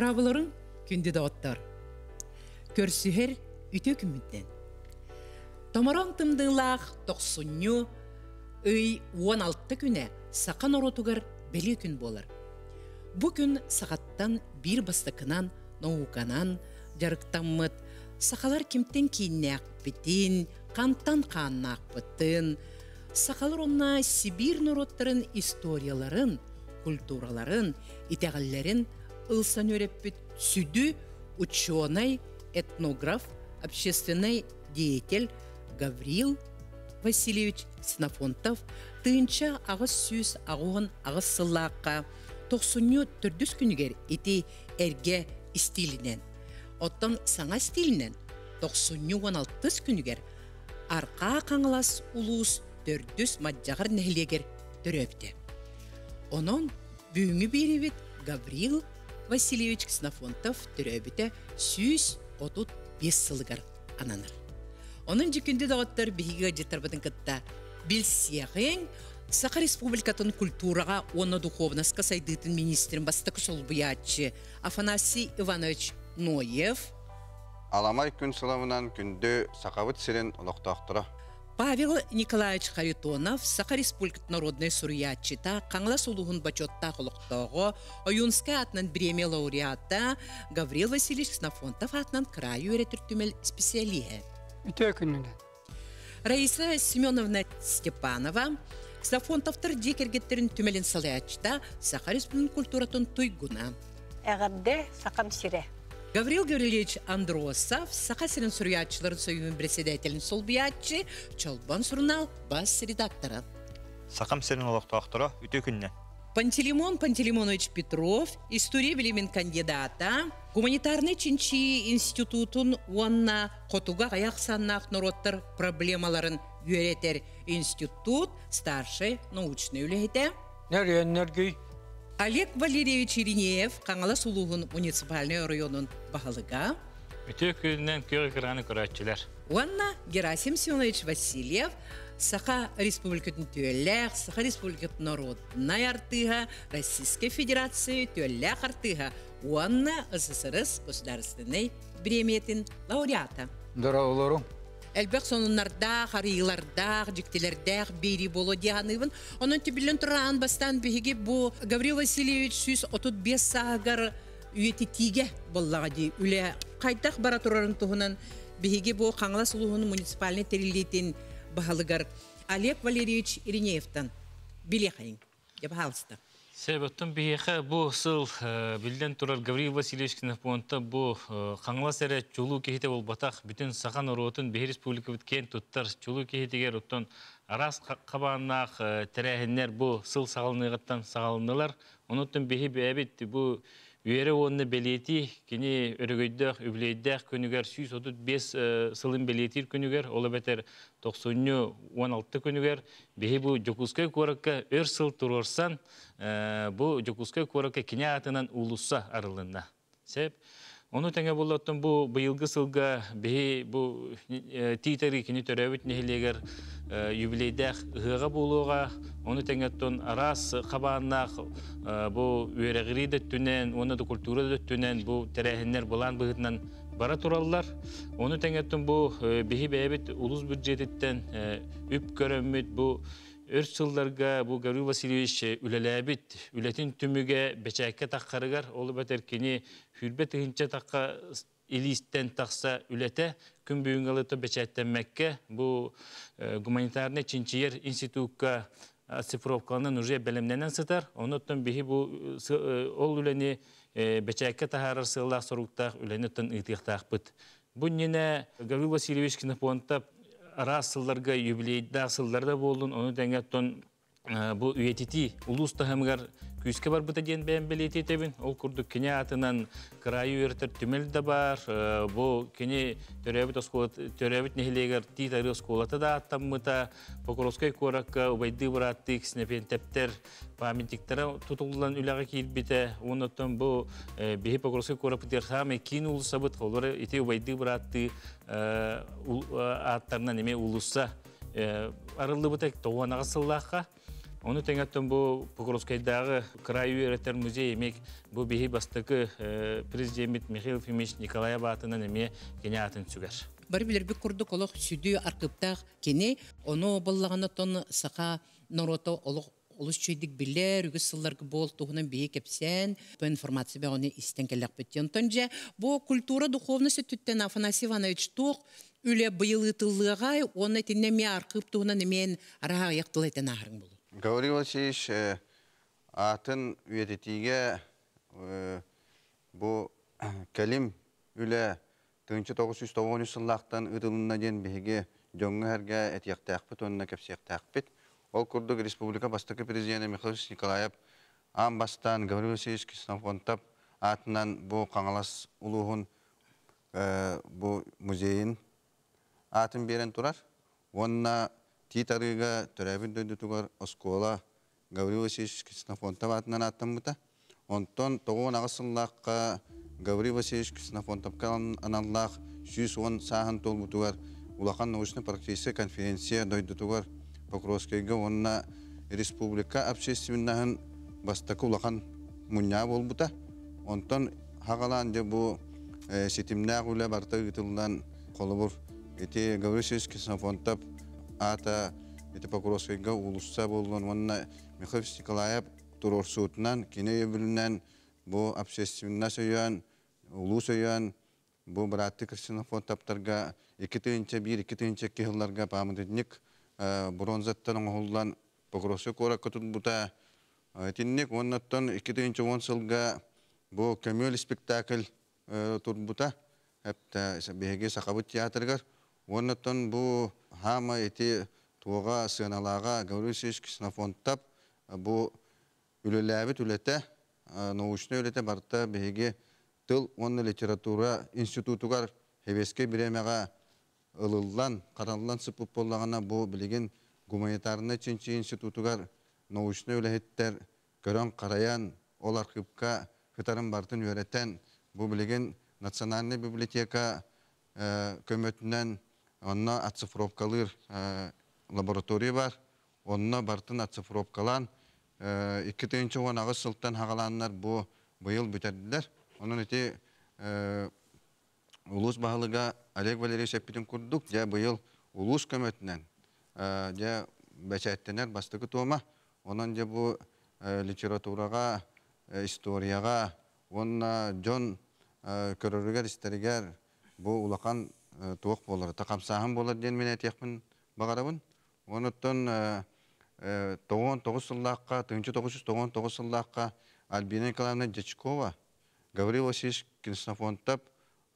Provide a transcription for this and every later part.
Гравларын күнді оттар. Көрсігер үті күмінден. Томарон тымдыңлақ тоқсынню үй 16 күне сақан оротугар беле күн болар. бу күн сағаттан бір бастықынан, жарықтан мұт, сақалар кемтен кейінне бітін, қанттан қанына ақпытын, сақалар онна Сибир нұроттарын историяларын, культураларын, итәғіллерін ылсан өреппит сүді ученый, этнограф, общественный деятель Гаврил Васильевич Синафонтов тыынча ағыз сүз ағуын ағыз сыллаакка тоқсынны түрдіс күнігер ити әрге истилінен. Оттан саңа стилінен тоқсынны он алтыс күнігер арқа қаңылас улуус төрдүс маджағыр нәхілегер түрөпті. Онон бүйіңі беребет Гаврил Васильевич Ксенофонтов түрәбіті сүйіс отут бес сылығар ананыр. Оның жүкінде дағаттар бігі жетірбітін кітті білсеғен Сақа республикатын культураға оны духовнасқа сайдытын министрін басты күсіл бұятшы Афанасий Иванович Ноев. Аламай күн сұламынан күнді сақавыт сирен ұлықтақтыра. Павел Николаевич Харитонов Саха Республика Народный Сурьячита, Канла Сулухун бачотта құлықтығы Оюнская Атнан бреме лауреата Гаврил Васильевич Снафонтов Атнан краю И так и күнінен. Раиса Семеновна Степанова Тардикер декергеттерін түмелен салаячта Саха Республикат культуратын туйгуна. Әғабды сақам сире. Гаврил Гаврилевич Андросов, Сақасының сүріятшылар сөйімін председатель Сулбьячи, Чолбан Сурнал, бас редакторы. Сахам Сирин Лохтохтора, ақтыра, Пантелеймон Пантелеймонович Петров, история білімін кандидата, гуманитарный чинчи институтун уанна қотуға аяхсаннах саннақ проблемаларын үйретер институт старший научный үлейді. Нәрі Олег Валерьевич Иринеев, Қаңалас сулуғын муниципальный районын Бахалыга. Уанна Герасим Семенович Васильев, Саха Республикатын төләк, Саха Республикатын Народная артыға, Российская Федерация төләк артыға. Уанна СССР государственной бреметин лауреата. Здорово, Лору. Әлбәк сонуннардах, арыйлардах, жүктелердах бейри болу дианыйвын. Онын түбілін тұран бастан бұ Гаврил Васильевич сүз 35 сағығар үйеті тиге үле дей. Үлі қайтақ бара тұрарын тұғынан бігіге бұ қаңла сұлуғын муниципаліне терілдейтін бағалығар. Олег Валерьевич Иринеевтан. Билехайын. Сәбәттен бихе бу сыл билдән турар Гаврил Васильевичкин понта бу хаңла сәре чулу кехите бол батах бүтән сахан ротын бе республика биткән туттар чулу кехитеге роттан арас кабанах тәрәһеннәр бу сыл сагылныгыттан сагылнылар. Онуттан бихи бәбит бу Үйері онны белеті, кені өрігөйдәк, үблейдәк көнігер, сүйіс отут 5 сылын белетір көнігер, олы бәтер 90-16 көнігер, бейі бұл 9 көрікке өр сыл тұрғырсан, Э, бу жокускай куоракка кине атынан улусса арылынна. Сеп Оны тәңе болаттын бу быйылгы сылга бе бу э, титери кини төрәбит нехилегер э, юбилейдә оны тәңе тон арас бу үрәгри оны да культура бу бара тураллар оны тәңе бу бехи бәбит улус бюджеттен үп көрәммит бу өрт сылдарга бу Гаврил Васильевич үлеләбит, үлетин түміге бечәккә таққарыгар, олы бәтеркені хүрбе тыгынча таққа илистен тақса үлете күн бүйүнгәләтә бечәттәнмәккә бу гуманитарный чинчиер институтка оцифровкаланын уже белемненен сытар. Онуттан бихи бу ол үләне бечәккә тахарыр сыллах соруктах үләне тын ытыктах бит. Бу нене Гаврил Васильевич кинопонтап ара юбилейді юбилейда болдың, оны дәңгәттон Э, бу үйетити улус тахымгар күйске бар бұта ден бән білеті тебін, ол күрді кене атынан краю өртір түмел да бар, э, бұл кене төрәбіт нехелегер ти тары сколаты да аттаммыта, Покровской коракка убайды бұратты кісінепен тәптер памятниктері тұтылдылан үліға кейлбіті, оныттан бұл э, бейі Покровской коракпы дерсамы кейін улыса бұт, олары ете убайды бұратты аттарынан неме улыса. Арылды бұтек тоғанаға сыллаққа, Оны тәңәттен бұл Покровскайдағы краю әреттер музей емек бұл бейі бастықы президент Михаил Фимич Николай Батынан әме кене атын сүгер. Бір білербі күрді қолық сүйді арқыптақ кене, оны боллағына тұн сақа норота олық Олыс чөйдік білер, үгі сылларғы бол тұғынан бейе кепсен, бұл информация бәң істен бөттен. бұл культура духовнысы түттен Афанасий Иванович тұқ, үлі бұйылы тылығай, оны ме арқып тұғынан мен араға яқтылайтын ағырын болу. Гаврил Васильевич, э, атын үйететіге э, Калим, кәлім үлі 1990 сыллақтан ұтылынна ден бігі беге, әрге әтияқ тәқпіт, онына кәпсияқ тәқпіт. Ол Окурдук республика бастаки президенті Михаил Николаев ам бастан Гаврил Васильевич Кистанфонтап атынан бұл қаңалас ұлығын э, бұл музейін атын берен тұрар. на Ти тарыга төрәбин дөйді тугар оскола Гаврил Васильевич Киснафонтов атынан аттамыта. Онтон тоғуын ағысынлаққа Гаврил Васильевич Киснафонтовқа аналлақ 110 сағын толмы тугар Улақан научный практическая конференция дөйді тугар Покровскайга онна республика общественнахын бастакы улақан мұнна болбыта. Онтон хағалан же бұ сетимнәғ үлі барта қолыбыр. Эти Гаврил Васильевич ата это покровскайга улусса болған онна Михаил Николаев турорсутнан кине бүлінен бу общественный сөйөн улу сөйөн бу братты кырсынофон таптарга эки тыынча бир эки тыынча эки жылларга э, бронзаттан оңулдан покровск кора бута э, он сылга бу көмөл спектакль э, бута, Әпті беге сақабыт театргар Оннытын бұ хама еті туға сыналаға Гаврусич киснофонттап бұ үлеләбіт үлеті, научный үлеті барта беге тыл онны литература институтуға хебеске биремеға ылыллан, қаралылан сыпып болағына бұ білеген гуманитарны чинчи институтугар научный үлехеттер көрөн қараян ол архивка хытарын бартын үйрәтән бұл білеген национальный библиотека көмөтінен онна ацифровкалыр э, лаборатория бар. Онна бартын ацифровкалан. Э, икки түйінші оған ағыз сылттан хағаланнар бу бұйыл Оның өте улус бағылыға Олег Валерий Шепетин күрдік, жа бұйыл улус көметінен, э, жа бәчәттенер бастығы туыма. Оның жа бұ литератураға, историяға, онна жон көрірігер, істерігер бұ улақан Э, тоқ болар. Та камсаһын болар ден мен әтекпін бағарабын. Онуттан э, э, тоғон тоғыз сыллаққа, түйінші тоғыз жүз тоғон тоғыз сыллаққа Альбина Николаевна Дечкова Гаврил Васильевич Кинсофонтап,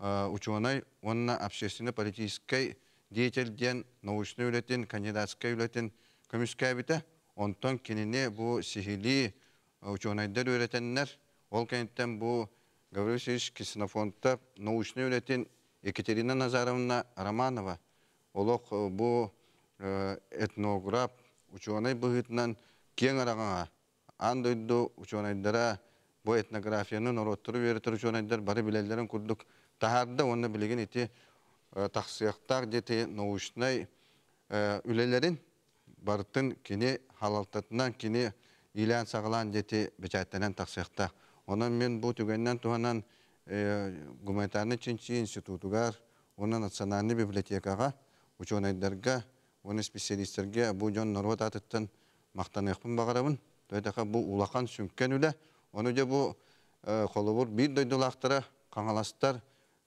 ұчуынай онына апшесіні политической деятельден, научный үлетін, кандидатской үлетін көміскә біті, онтон кеніне бұ сихили ұчуынайдар үлетеннер, ол кенеттен бұ Гаврил Васильевич Кинсофонтап, научный үлетін Екатерина Назаровна Романова. олог бұ этнограф ученый бұғытынан кең арағаға. Андойды ученайдара бұ этнографияны нұроттыру веретір ученайдар бары білелдерін күрдік. Тағарды оны білеген еті тақсияқтар деті наушнай үлелерін барытын кені халалтатынан кені илян сағылан деті бечаттанан тақсияқтар. Оның мен бұ түгеннен туғанан гуманитарный чинчи институтугар, оны национальный библиотекаға, ученайдарға, оны специалистерге бұл жон нұрват атыттын мақтан еқпін бағарабын. Төйтақа бұл улақан сүмккен үлі. Оны де бұл қолыбыр бір дөйділақтыра, қаңаластар,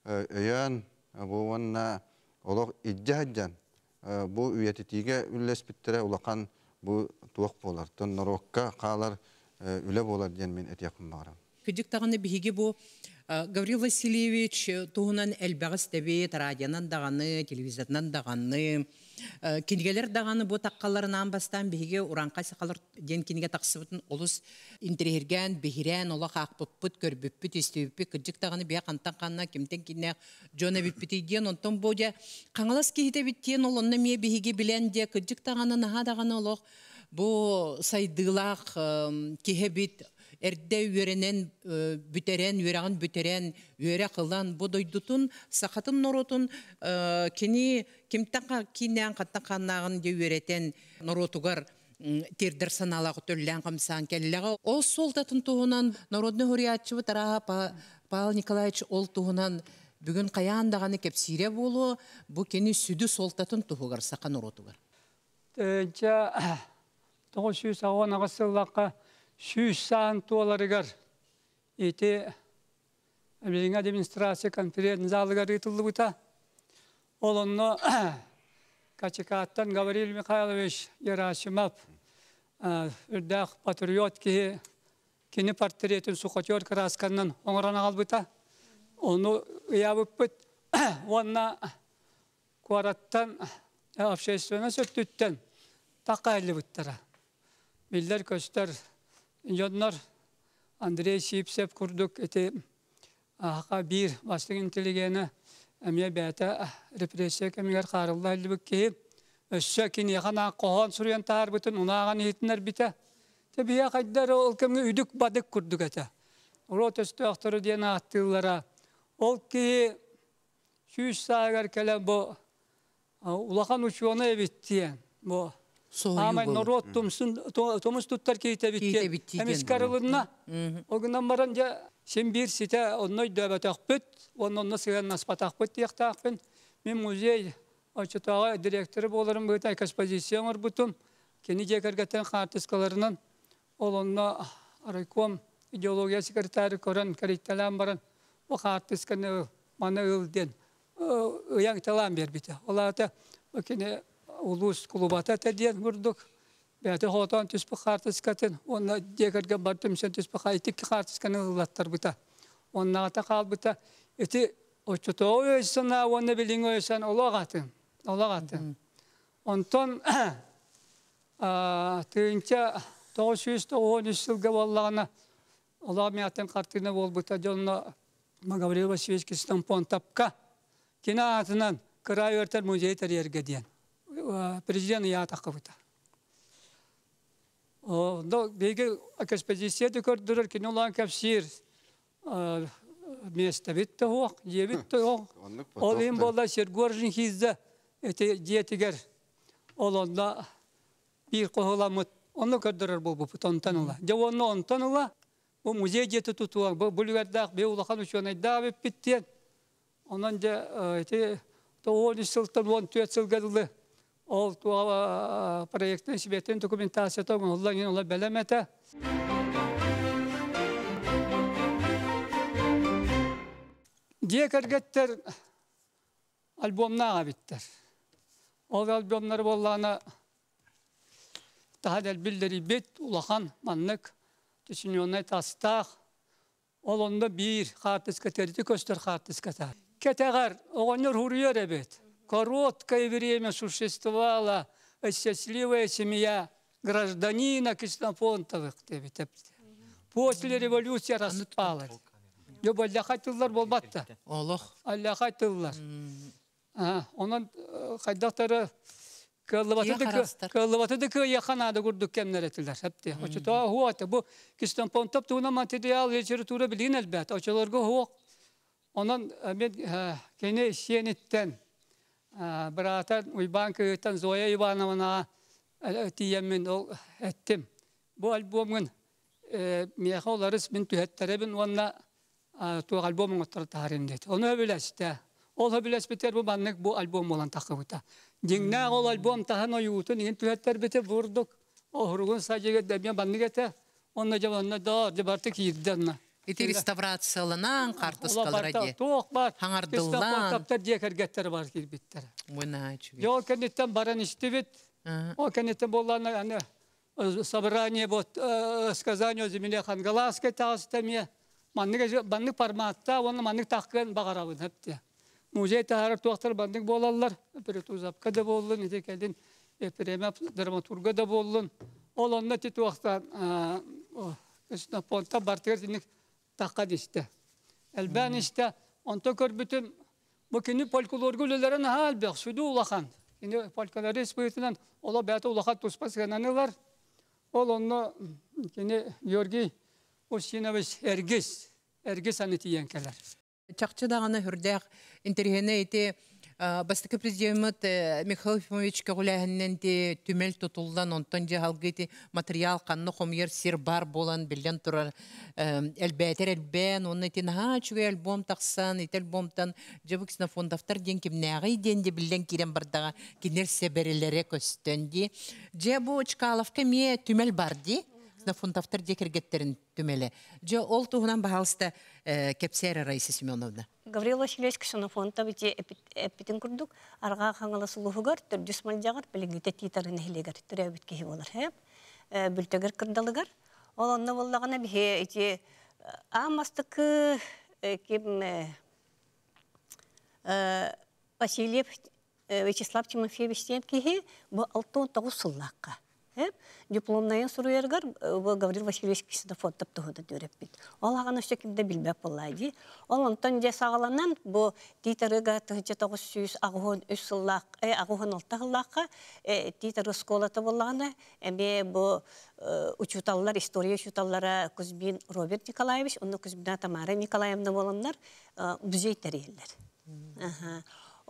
өйен, бұл онына олық иддияджан. Бұл үйететіге үлес біттірі улақан бұл туық болар. Тұн нұрваққа қалар үлі болар ден мен әт бағарабын күдік тағаны биһиги бу э, Гаврил Васильевич э, туһунан элбәгәс тәбе радионан дағаны телевизордан дағаны, э, Келгелер дағаны бу таккаларынан бастан биһиге уранка сакалар ден кинге таксыбытын олус интерегерген, бихирен ола хакпыппыт көрбүппүт истүппүт күдик таганы бия кантан канна кимтен кинне жона биппити ген онтон бодя каңалас кихите биттен мие де күдик таганы наха даганы олох бу эрде үөренен э, бүтерен үөреган бүтерен үөрэ кылан бу дойдутун сахатын норотун э, кини кимтака кинен каттан каннагын де үөретен норотугар тердер саналақ төллән Ол солдатын туғынан народны хұриятчыбы тарапа Павел Николаевич ол туғынан бүгін қаяндағаны кеп сире болу, бұ кені сүді солдатын туғығар, сақан ұротығар. Тұғы сүйі сауан ағысылаққа саан туаларыгар ити билиң администрация конференц залыгар ытыллыбыта олонно качекааттан гаврил михайлович ерасимов үрдах патриот кихи кини портретин сухотер красканнан оңорана албыта ону ыябыппыт уанна куараттан э, общественность өттүттен такайлыбыттара билдер көстөр Йоннар Андрей Сипсеп курдук эти аха бир бастык интеллигене эмне бета репрессия кемгер карылда илбек ки өссө кини хана кохон сурен тар бүтүн унаган хитнер бите тебия кайдар ол кемге үдүк бадык курдук эте рот өстө ахтыры диен аттылара ол ки шүүс саагар келе бу улахан учуона эбиттиен бо Амай норот тумсын тумс туттар кейті биткен. Әміз карылына. оғынан маран жа, сен бир сите онной дөбө тахпыт, оннон насыган наспа дейік яктахпын. Мен музей очутага директоры боларым бытай бұтым. Кені Кени қартысқаларынан, ол олонно райком идеология секретарі коран каритталан баран о хартысканы мана ылден. Ыяң талан бербите. Олата кени улус клубата тәдиен күрдік. Бәті хотон түспі қартыскатын, онна дегірген бардым сен түспі қайтық қартысканың ғылаттар бұта. Онна ата қал бұта. Эти очуто ойсына, онна білін ойсан, олақ атын. Олақ атын. Онтон түйінке 913 жылғы боллағына олақ мияттен қартығына бол бұта. Жолына Магаврилова Свечкистан Понтапка кино атынан край өртер музей тәрерге дейін президент яатаққыбыта до беге экспозиция да көрдүрөр кино улан кепсир место битте хок же ол им болда сергоржин хизде эти онда бір оны оны бу музей бе да биттен же э, эти то он үч жылтан он төрт Ол туала проекты сибеттен документация тоң олла ген ола бәлемәтә. Декаргеттер альбомнаға биттер. Ол болғаны боллана тахадел билдери бит улахан маннык түшінеуіне тастақ. Ол онда бір қартыз көтерді көстер қартыз көтер. Кетеғар, оғаныр хұрыйер әбет короткое время существовала счастливая семья гражданина Киснопонтовых. После революции распалась. Жоқ, әлләхайтылар болматты. Олық. Әлләхайтылар. Онан қайдақтары Кылыбатыдыкы яханады күрдік кәмнер әтілдер. Әпте. Очыта хуаты. Бу кистен понтап туна материал литература білген әлбәт. Очыларғы хуақ. Онан э, мен э, кені сиениттен Bıraatan uyban köyüten Zoya İvanovna tiyemmin ol ettim. Bu albumun miyeha olarız min tühetterebin onunla tuğ albumun ottara taharim dedi. Onu bileşte. Ol höbüles biter bu banlık bu album Ити реставрацияланан қартысқалараге. Тоқ бар. Хаңардылан. Таптар декергеттер бар келбеттер. Мына чүбет. Йол кенеттен баран иштебет. О кенеттен болланы аны э, собрание вот э, э, сказание о земле хангаласке тастаме. Маннык баннык парматта, оны маннык таққан бағарабын әпте. Музей тағарып тоқтар бандық болалар. Бір тузапқа да болын, ете кәлден эпремеп драматурга да болын. Ол онна титуақтан, о, кәсіна понта бартығыр таққа дешті. Әлбән ішті, онта көр бүтін, бұл күні полкулорғы үлілерін әл бәқшуді ұлақан. Енді полкалары республикатынан ола бәті ұлақат тұспас ғананылар. Ол онны, кені Георгий Усинович Эргис, Эргис әнеті еңкелер. Чақчы дағаны хүрдәқ интерхене еті Бастықы президиумат Михаил Ефимович Кагуляхыннен де түмел тұтылдан онтан же халгыйты материал қанны қомер сир бар болан білден тұрар әлбәтер э, әлбән онны тен хачуе альбом тақсан ит альбомтан жабы кисна фондафтар ден кем нәғи ден де білден кирен бардаға кенер ме түмел бар сна фунтавтар де кергеттерін түмеле. Жо ол туғынан бағалысты э, кепсер Раиса Семеновна. Гаврила Васильевич кішіні фонта біте эппетін күрдік, арға қаңылы сұлуғығар, түрдіс мальдағар, білігіте титарын әйлегар, түрі әбіт кейі болар. Хәп, э, бүлтігір күрдалығар. Ол онны болдағына біге, әйте, э, амастықы, Вячеслав Тимофеевич Сенкиге бұл 6-9 сыллаққа. Эп, дипломная суруергар, э, Гаврил Васильевич кисіді фоттып тұғыды дөреппіт. все ағаны сөкімді білбәп болады. Ол онтан де сағаланан, бұ титарыға тұхыты тоғыз сүйіс ағуын үс э ағуын алты ғыллаққа, э, титары сколаты болғаны, әме бұ э, учуталлар, история учуталлары Кузьмин Роберт Николаевич, оны Кузьмина Тамара Николаевна болымдар, музей тәрелер.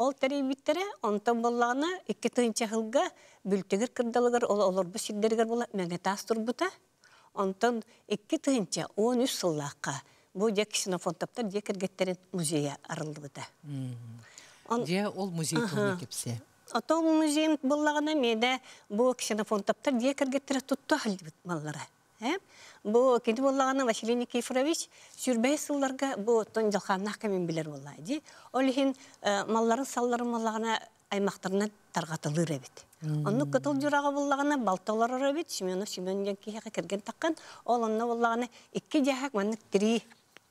Ол тәребиттері онтан боллағына 2 тыынча хылға бүлтігір кырдалығыр ол олорбу бола мәңе тас тұрбыта Онтан 2 13 сыллаққа. Бу дек синофонтаптар дек ергеттерин музея арылдыбыта. ол музей кіпсе кепсе? Отол боллағына бұл тұтты Э? Бу кенди боллагана Василий Никифорович сүрбей сылларга бу тон жылханнах кемен билер болла ди. Олхин э, малларын салларын маллагана аймактарына таргатылыр эбит. Онны кытыл журагы боллагана балталар эбит. Семенов Семен Янкиһе кирген таккан, ол онны боллагана икки три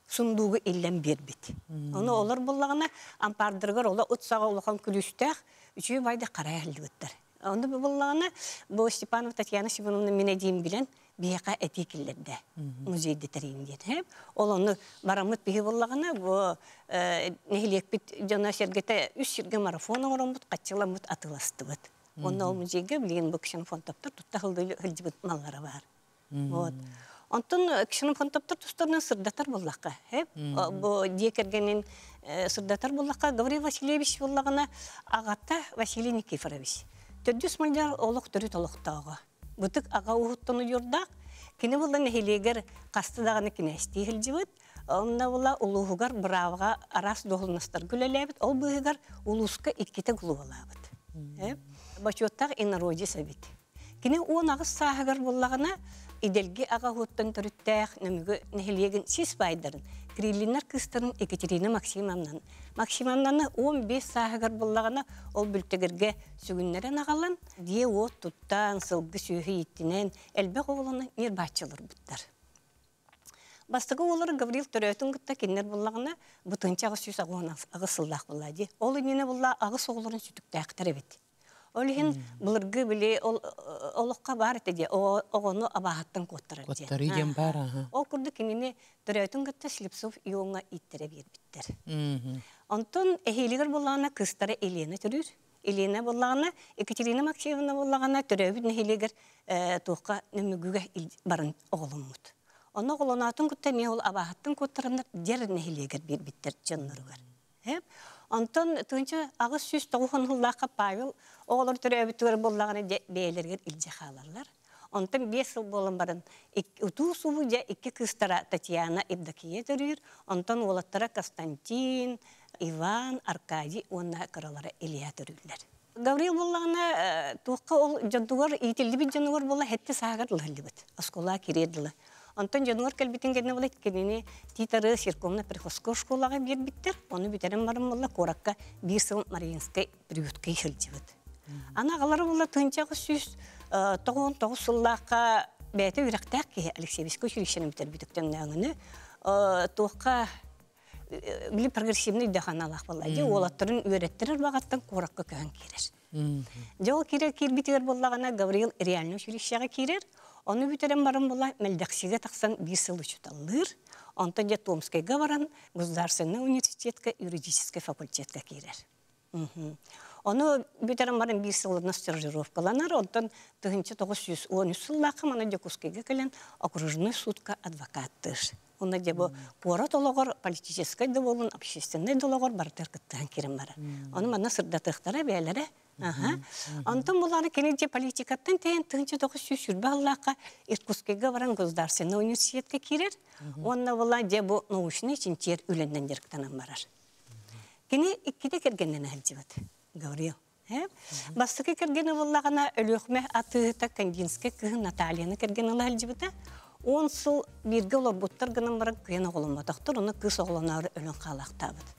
сундугу иллен бербит. Оны олар боллагана ампардыргар ола утсага улахан күлүстөх, үчү байды кара элдиктер. Оны боллагана бу Степанов Татьяна Семеновна мене дейм билен биһэка этикиллерде музейді терейиндер хэм ол оны барамыт бігі боллагына бу нехилекпит жана сергете үс сирге марафон оңоромут атыласты атыластыбыт оны ол музейге білген бұл кишин фон тұтта таптар үлді хылдыбыт маллары бар онтын онтон э, фон таптар тұстарынан сырдатар боллакка хэм бу диекергенин э, сырдатар боллакка гаврил васильевич боллагына агата василий никифорович төрдүс миллион олук төрүт олуктоого бутык ага уһуттану юрдак кине булдан хилегер кастыдаганы кине стихилжибит онна була улугугар бравага арас дохлнастар гүлелебит ол быгар улуска икките гулуалабыт э? бачоттак инороди сабит кине он агыс саагар буллагына иделги ага хуттан төрүттэх немге нехилеген сис байдарын Крилинар кыстарын Екатерина Максимовнан. Максимовнаны 15 сағығыр боллағына ол бүлтігірге сүгіннерен ағалан, де от тұттан, сылғы сүйі еттінен, әлбәқ оғыланы нербатчылыр бұттар. Бастығы олар Гаврил Төрөтін күтті кеннер боллағына бұтынчағы сүйіс ағысылдақ болады. Ол үніне болла ағыс оғыларын сүтікті әқтір Олихин былыргы білі олыққа бар етеде, оғыны абағаттан көттір етеде. Көттір идем бар, аға. Ол күрді кинини дөрәйтін гытта Слепцов юңа иттере бербиттер. Онтын әйелігір болағына кыстары Елена түрір. Елена болағына, Екатерина Максимовна болағына төрәбін әйелігір э, тұққа нөмігіге барын оғылым мұт. Оны оғылынатын күтті мен ол абахаттан коттырыныр дер нехилигер бербиттер жыннырғар. Хәп? Онтон түнчө агыс сүз тогухон хуллаакка Павел оолор төрө өбүтүөр боллаганы бейлерген илже халарлар. Онтон бес ыл болын барын утуу субу же икки кыстара Татьяна Евдокия төрүйүр, онтон олаттара Константин, Иван, Аркадий онна кыралары Илья төрүүлөр. Гаврил боллагана э, туукка ол жодугар итилдибит жанугар болла хетте саагарлы хелдибит. Оскола киредилы. Антон жонуңар кәлбитенгені болайды кенені титары серкомына приходской школаға бер біттір, оны бітерім барым болла коракка бір сыл Мариинске приютке бұд. Ана қалары болла түнчағы сүйіс э, тоғын тоғыз сыллаққа бәйті үрақтақ кей Алексей Беско жүрекшені бітер бітіктен нәңіні э, тоққа э, білі прогрессивный дәханалақ болла. аттырын өреттірір бағаттан коракка көң керер. Жол керек кербитер боллағана Гавриил реально жүрекшіға керер. Оны бүтерен барым була мәлдәксиге тақсан бир сыл учуталлыр. Онта де Томскайга баран Государственный университетка юридический факультетка кирер. Оны бүтерен баран бир сылына стажировкаланар, онтан 1913 сыллақы мана де Кускайга келен судқа судка адвокаттыр. Онда де бу пора тологор политический да общественный дологор бар кыттан кирен баран. Оны мана сырдатыктара бәйләре Онтан бұлары кенеде политикаттан тәйін түнчі тоғы сүйшір баллаққа Иркутскеге баран Государственный университетке керер. Онна бұла де бұ научный чинтер үленден дерктанан барар. Кене иккеде кергеннен әлді бұд, Гавриел. Бастықы кергені бұлағына өліқме атығыта Кандинске кығы Наталияны кергенен әлді э? бұд. Э? Он сыл бирге олар бұттар гынан баран күйен оғылым бұдақтыр, оны кыс оғылынары өлін қалақтабыд.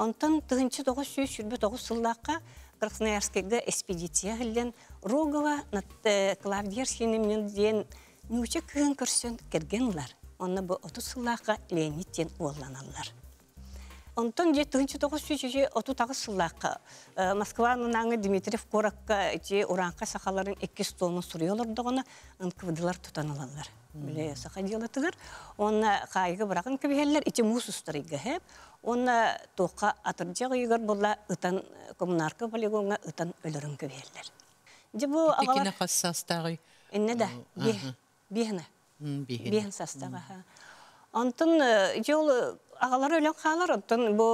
Онтан түгінші тоғы сүйшірбі тоғы сылдаққа Красноярскеге экспедиция гіллен Рогова э, Клавдия Шинемнен ден нүче кыын көрсен кергенлар. Онна бұ оту сыллаққа Леонидтен уолланалар. Онтон же тыынчы тоғыз сүйші оту тағы сыллаққа. Э, Москваның аңы Дмитриев Коракка же Уранқа сақаларын екі столын сұриолар доғына ынкывдылар тұтанылалар. Біле сақа дейілі тығыр. Онна э, қайығы бірағын көбігелер, ите мусустар игі Онна тоққа атырдығы егер бұлла ұтан э, коммунарка полигонға ұтан өлірін көбелілер. Дебу ағалар... Итекіне қас састағы? Инне да, бехіне. Бехін састағы. Антын жол ағалар өлең қалар ұттын бу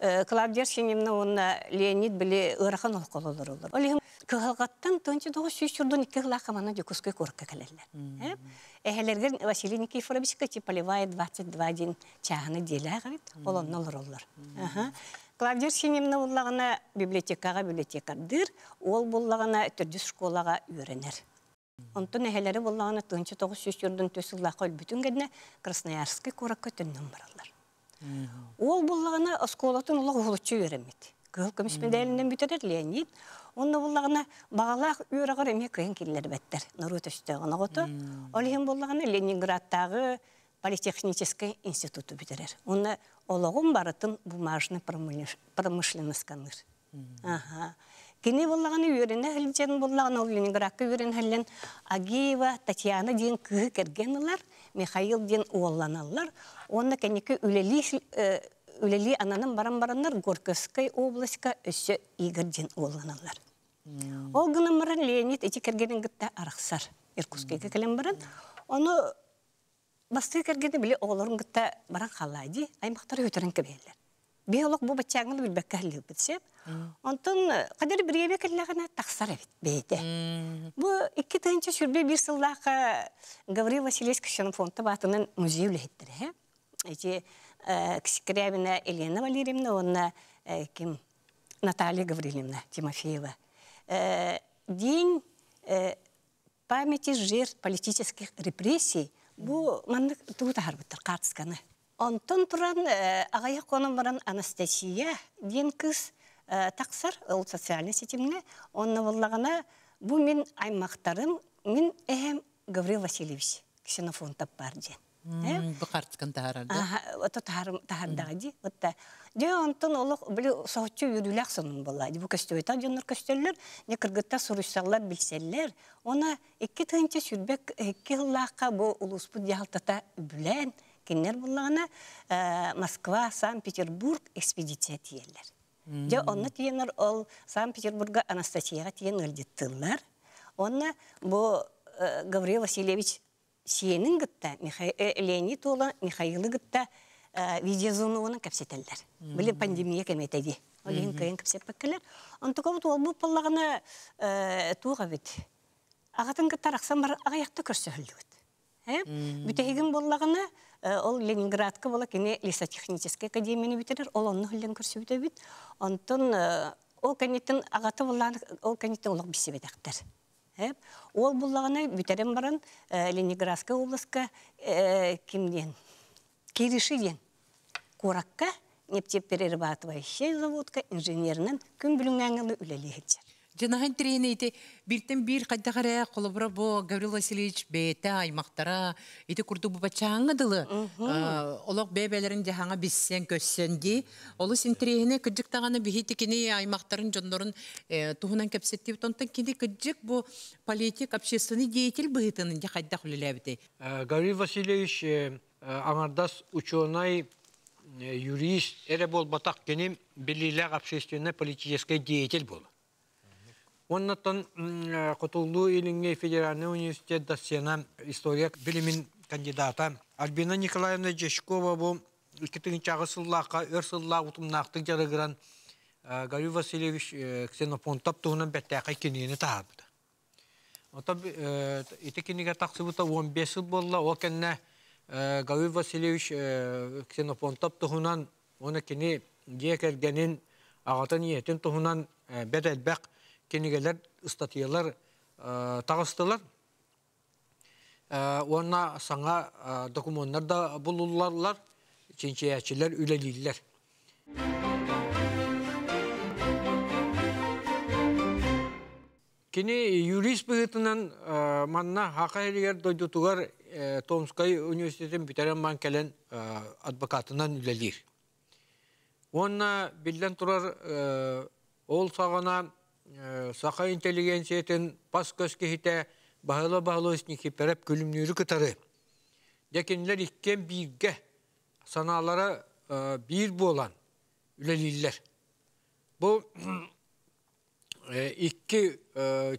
э, Клавдия шенемні онна Леонид білі ұрақын ол кололор олор. Олең кыгалгаттан тончу дого шүшүрдөн икки кыла камана жокуске корка келелер. Э? Эхелерген Василий Никифорович кати полевая 22 ден чагыны деле агыт олонно олор олор. Клавдия Шенемна уллагына библиотекага библиотекадыр, ол буллагына төрдүс школага үйренер. Онтон эхелери буллагына тончу дого шүшүрдөн төсүлла кол бүтүн гедне Красноярский коракка төннөн баралар. Ол буллагына осколатын улы гулчу беремит. Гыл көмишмен дәлендән битерер Леонид. Онны буллагына багалах үрәгәр эме кыен киллер бәттер. Нуру төштә гына гото. Олен политехнический институты битерер. Оны ологын барытын бумажны промышленность каныр. Ага. Кини боллаганы үйренне хилчен боллаганы ул Ленинградка Агиева Татьяна дин кыһы Михаил ден уолланаллар. Онна кәнеке үлелі э, ананың баран-бараннар Горковской обласка өсі Игорь ден уолланаллар. Ол гынымырын Леонид эти кергенін гытта арықсар. Иркутскайға кәлем баран. Оны басты кергені біле оғыларын гытта баран қалайды, аймақтары өтерін кебелер биолог бұл бачагын билбекке хәллил битсе. Онтон кадер бир ебе келлегене таксар эбит бейде. Бу 2 тынчы сүрбе бір сылдака Гаврил Васильевич Кишин фонды батынан музей үлеттер, хе. Эти Ксикрябина Елена Валерьевна, онна ким Наталья Гаврилевна Тимофеева. День памяти жертв политических репрессий. Бу мандык туутар биттер картсканы. Онтон туран э, агая конын баран Анастасия ден кыз э, тақсар ол социальный сетімне. онны боллагана бу мен аймақтарым мен эһем Гаврил Васильевич ксенофон таппар ден. Э. Бу карткан тахарар да? Ага, ото тахардағы ди. Отта. Де онтон олық білі соғытчы үйрілік соның бола. Бу көсті ойта дионар көстелер, не кыргытта сұрышсалар білселер. Она екі тыңча сүрбек, екі лақа бұ ұлыспы диялтата бүлән кеннер буллагына э, Москва, Санкт-Петербург экспедиция тиелер. Де онны тиенер ол Санкт-Петербурга Анастасияга тиен өлдеттылар. Онны бу э, Гаврил Васильевич Сиенин гытта, э, Леонид Михаилы Михаил видеозуны видеозунуына көпсетелдер. Білі пандемия кәметеді. көйін көпсет кәпсет бәккілер. Онтықы бұл бұл пыллағына туға бет. Ағатын кіттар ақсан бар ағаяқты көрсі өлді бет. Бүтегін боллағына Э, ол Ленинградка бола кене лесотехнический академияны битерер, ол үлден көрсе көрсөбүтө бит. Онтын э, ол кенеттин агаты болан, ол кенеттин улуг бисебедактар. Эп, ол буллагына битерем баран кереші э, ден, кимден? Нептеп Куракка Шей заводка инженерінің күн бүлүнгәнгеле үлелехетче. Жынахан трени ити биртен бир кайда кара бо Гаврил Васильевич бете аймактара ити курду бу бачаңа дылы. Олог бебелерин жахаңа биссен көссен ди. Олу син трени кыджык таганы бихити кини аймактарын жондорун э, туһунан кепсетти тонтан кини кыджык бу политик общественный деятель быһытынын же кайда хулелебити. Э, Гаврил Васильевич э, аңардас учёный юрист эре бол батак кини билилек общественный политический деятель бол. Оннаттан э, Котуллу Илинге Федеральный университет досена история билимин кандидата. Альбина Николаевна Жешкова бу китин чагы сыллака өр сылла утумнактык жарыгыран э, Гарри Васильевич э, ксенопон таптуунан беттәкай кинини таабыта. Ота итекиниге тақсыбыта 15 жыл болла, о кенне Гарри Васильевич ксенопон таптуунан оны кини диекергенин ағатын ниетин туунан бәдәлбәк кенегелер статьялар ә, тағыстылар. Ә, Оны саңа ә, документтар да бұлыларлар, ченчеячілер үлелейлер. Кені юрист бұғытынан манна хақа әлігер Томскай университетін бітерен адвокатынан үлелер. Оны білден тұрар ол сағана Э, сақа интеллигенциятын бас көз кехите бағылы бағылы үстінеке пәрәп күлімнері күтары. Декенлер иккен бейге саналары э, бір болан үләлілілер. Бұл э, икки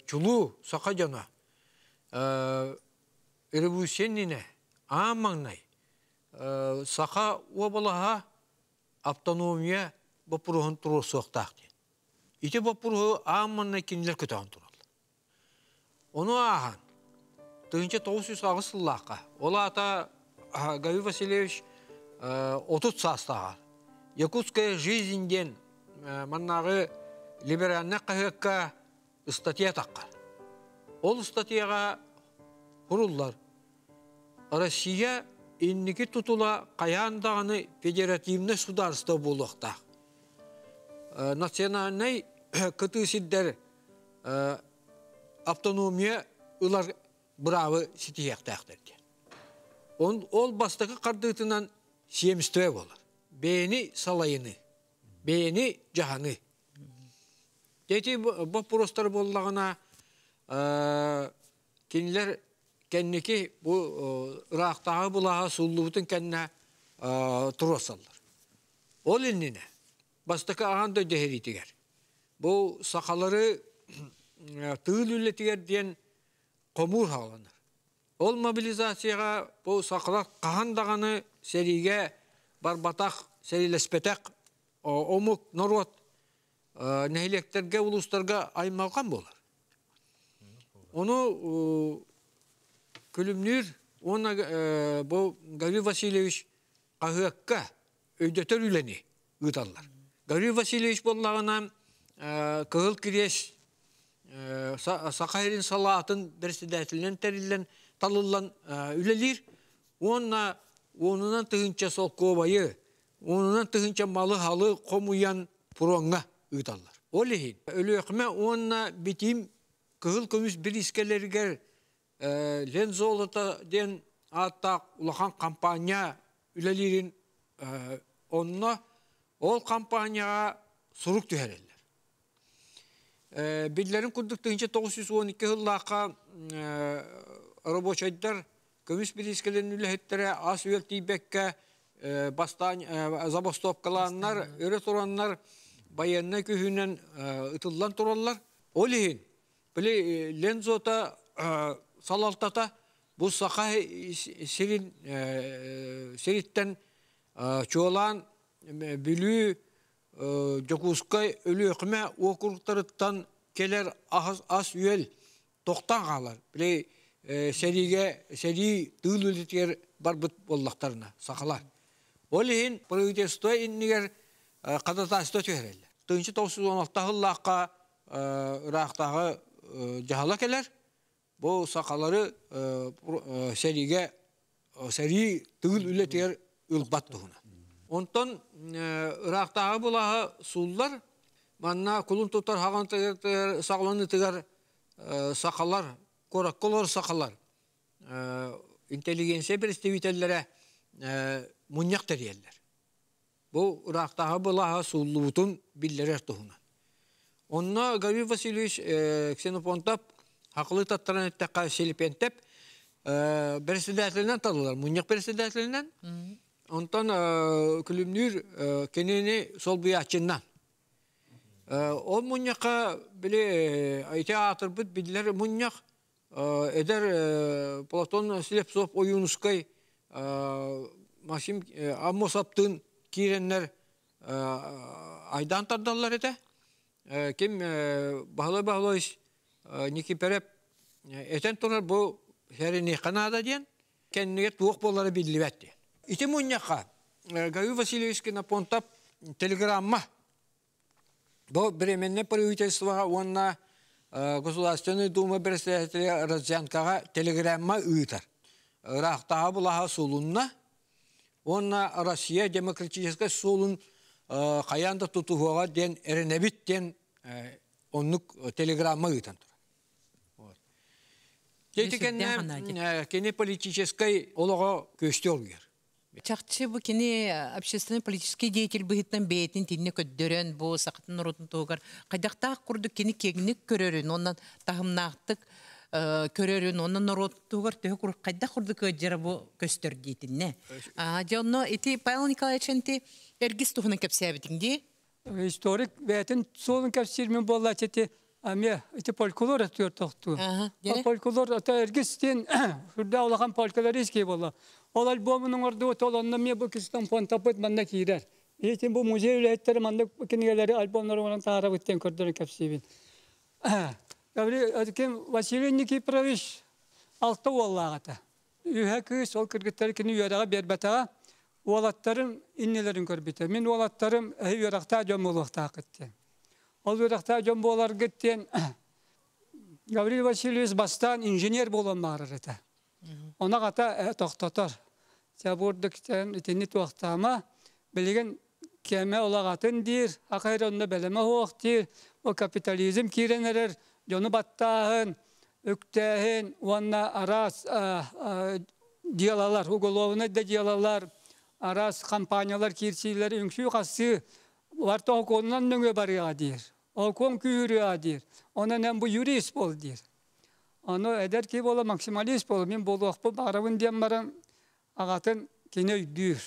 чулу сақа жана үрбусеніне маңнай сақа обалаға автономия бұпырығын тұру соқтақты. Ити боппуру амманна кинилер көтөөн турал. Ону ахан. Тыгынча 900 агыс ыллакка. Ол ата Гави Васильевич 30 састагар. Якутская жизнь ден маннагы либеральна кахыкка статья таккар. Ол статьяга куруллар. Россия инники тутула каяндаганы федеративный сударство булуктак. национальный кыты сиддер автономия ылар бравы ситияқтақтырды. Он ол бастығы қардытынан семістуе болар. бени салайыны, бейні жаханы. Дети бұл бұрыстар болдағына кенілер бу бұл ұрақтағы бұлаға кенне кәнне Ол иннине бастықы аганда дәхеритігер бұл сақалары ә, тыыл үлетігерден қомур халаныр. Ол мобилизацияға бұл сақалар қағандағаны сериге барбатақ, серилеспетек, омық, норот, ә, нәйлектерге, ұлыстарға аймалған болар. Оны күлімнер, оны ә, бұл Гаври Васильевич қағыққа өйдетер үлені ұйталар. Гаври Васильевич болағынан Э, кыгыл киреш э, сақайрин салатын дәтілінен тәрілден талылан э, үлелер онна онынан түгінші сол көбайы, онынан түгінші малы халы комуян Ол ыыталлар өлі өлөкме онна битим кыгыл көміс бир искелергер лен золото ден атта улахан компания үлелерін онына ол компанияга сурук түйәрелі. Биллерин курдук тыгынча 912 жыллааққа рабочайдар көміс бирискелерін аз ас тийбекке бастан забастовкаланнар, өрі тураннар баянна күйінен ытылдан тураллар. Олейін, біле лензота салалтата бұл сақа сериттен чуалан билүү Жокускай өлі өкіме округтарыттан келер ас, ас үйел тоқтан қалар. Білей сәриге, э, сәри дұғыл өлітер бар бұт боллақтарына сақалар. Ол ең правительство енігер қадатасыда төхерелі. Тұғыншы 916-тағы лаққа ұрақтағы жағала келер. Бұл сақалары сериге э, э, сери дұғыл өлітер үлбат тұғына. Онтон ырақтағы бұлағы сулдар, манна құлын тұттар хаған тігер, сағыланы тігер сақалар, қорақ қолар сақалар. Интеллигенция представителлері мұнияқ тәрелер. Бұл ырақтағы бұлағы сулы бұтын білдер әртіғынан. Онна Гаврил Васильевич Ксенопонтап хақылы таттаран әттәққа селіпентеп, председателінен тадылар, мұнияқ председателінен. Онтан күлімнүр кенені сол бұя ачыннан. Ол мұнняқа біле айта атырбыт биділер мұнняқ эдер Платон Слепсов ойунускай Масим Аммосаптың киреннер айдан тардалар эте. Кем бағылай-бағылайыз Никипереп этен тұрар бұл сәрі не қанада дейін, кәнінеге туық болары біліліп әтті. Ите муньяха э, Гаю Васильевичке на понта телеграмма. До временне правительства он на э, Государственной Думы представителя Родзянкаға телеграмма үйтір. Рақтаға бұлаға он онна Россия демократическая солын э, Хаянда Тутухова, ден Эренебит, ден оннық телеграмма үйтін Тетикен не кені политической олығы кюстюргер. Чақчы бу кини э, общественный политический деятель бұғытнан бейтін теніне көддерен бұ сақытын ұрытын тұғығар. Қайдақтақ курду кини кегник көрерін, оннан тағымнақтық э, көрерін, оннан ұрытын тұғығар түйі құрды. Қайдақ курду көддері бұ көстер дейтін не? Жоно, еті Павел Николаевич әнті әргіз тұғынан кәпсәбітін де? Э, историк бәтін солын кәпсермен болла а Аме эти полькулор атыр тохту. Полькулор ата эргистин шурда улаган полькулор иски болла. Ол альбомының орды отолонна ме бұл кістің фон тапыт манна кейдер. Етін бұл музей үләйттері манна кенегелері альбомлары оның тағара бүттен көрдірін кәпсейбін. Әдікен Василий Никипрович алты оллағата. Үйе күйіс ол кіргіттері кені үйераға бербатаға олаттарым иннелерін көрбіті. Мен олаттарым әй үйерақта жом олықта кетті. Ол үйерақта жом болар кеттен Гаврил Васильевич бастан инженер болон барыр Ona kata e, doktor, Жабурдықтан үтінет уақтама білген кеме олағатын дейір, ақайр онына бәлеме оқ дейір, о капитализм кейрен әрер, жоны баттағын, үктәғын, уанна арас диялалар, уголовына да диялалар, арас компаниялар керсейлер үңші қасы, варта оконнан нүңе барыға дейір, окон күйіріға дейір, онан әм бұ юрист бол дейір. Оны әдер кей бола максималист бол, мен болуақпы барауын дем барам, ағатын кене үйдүйір.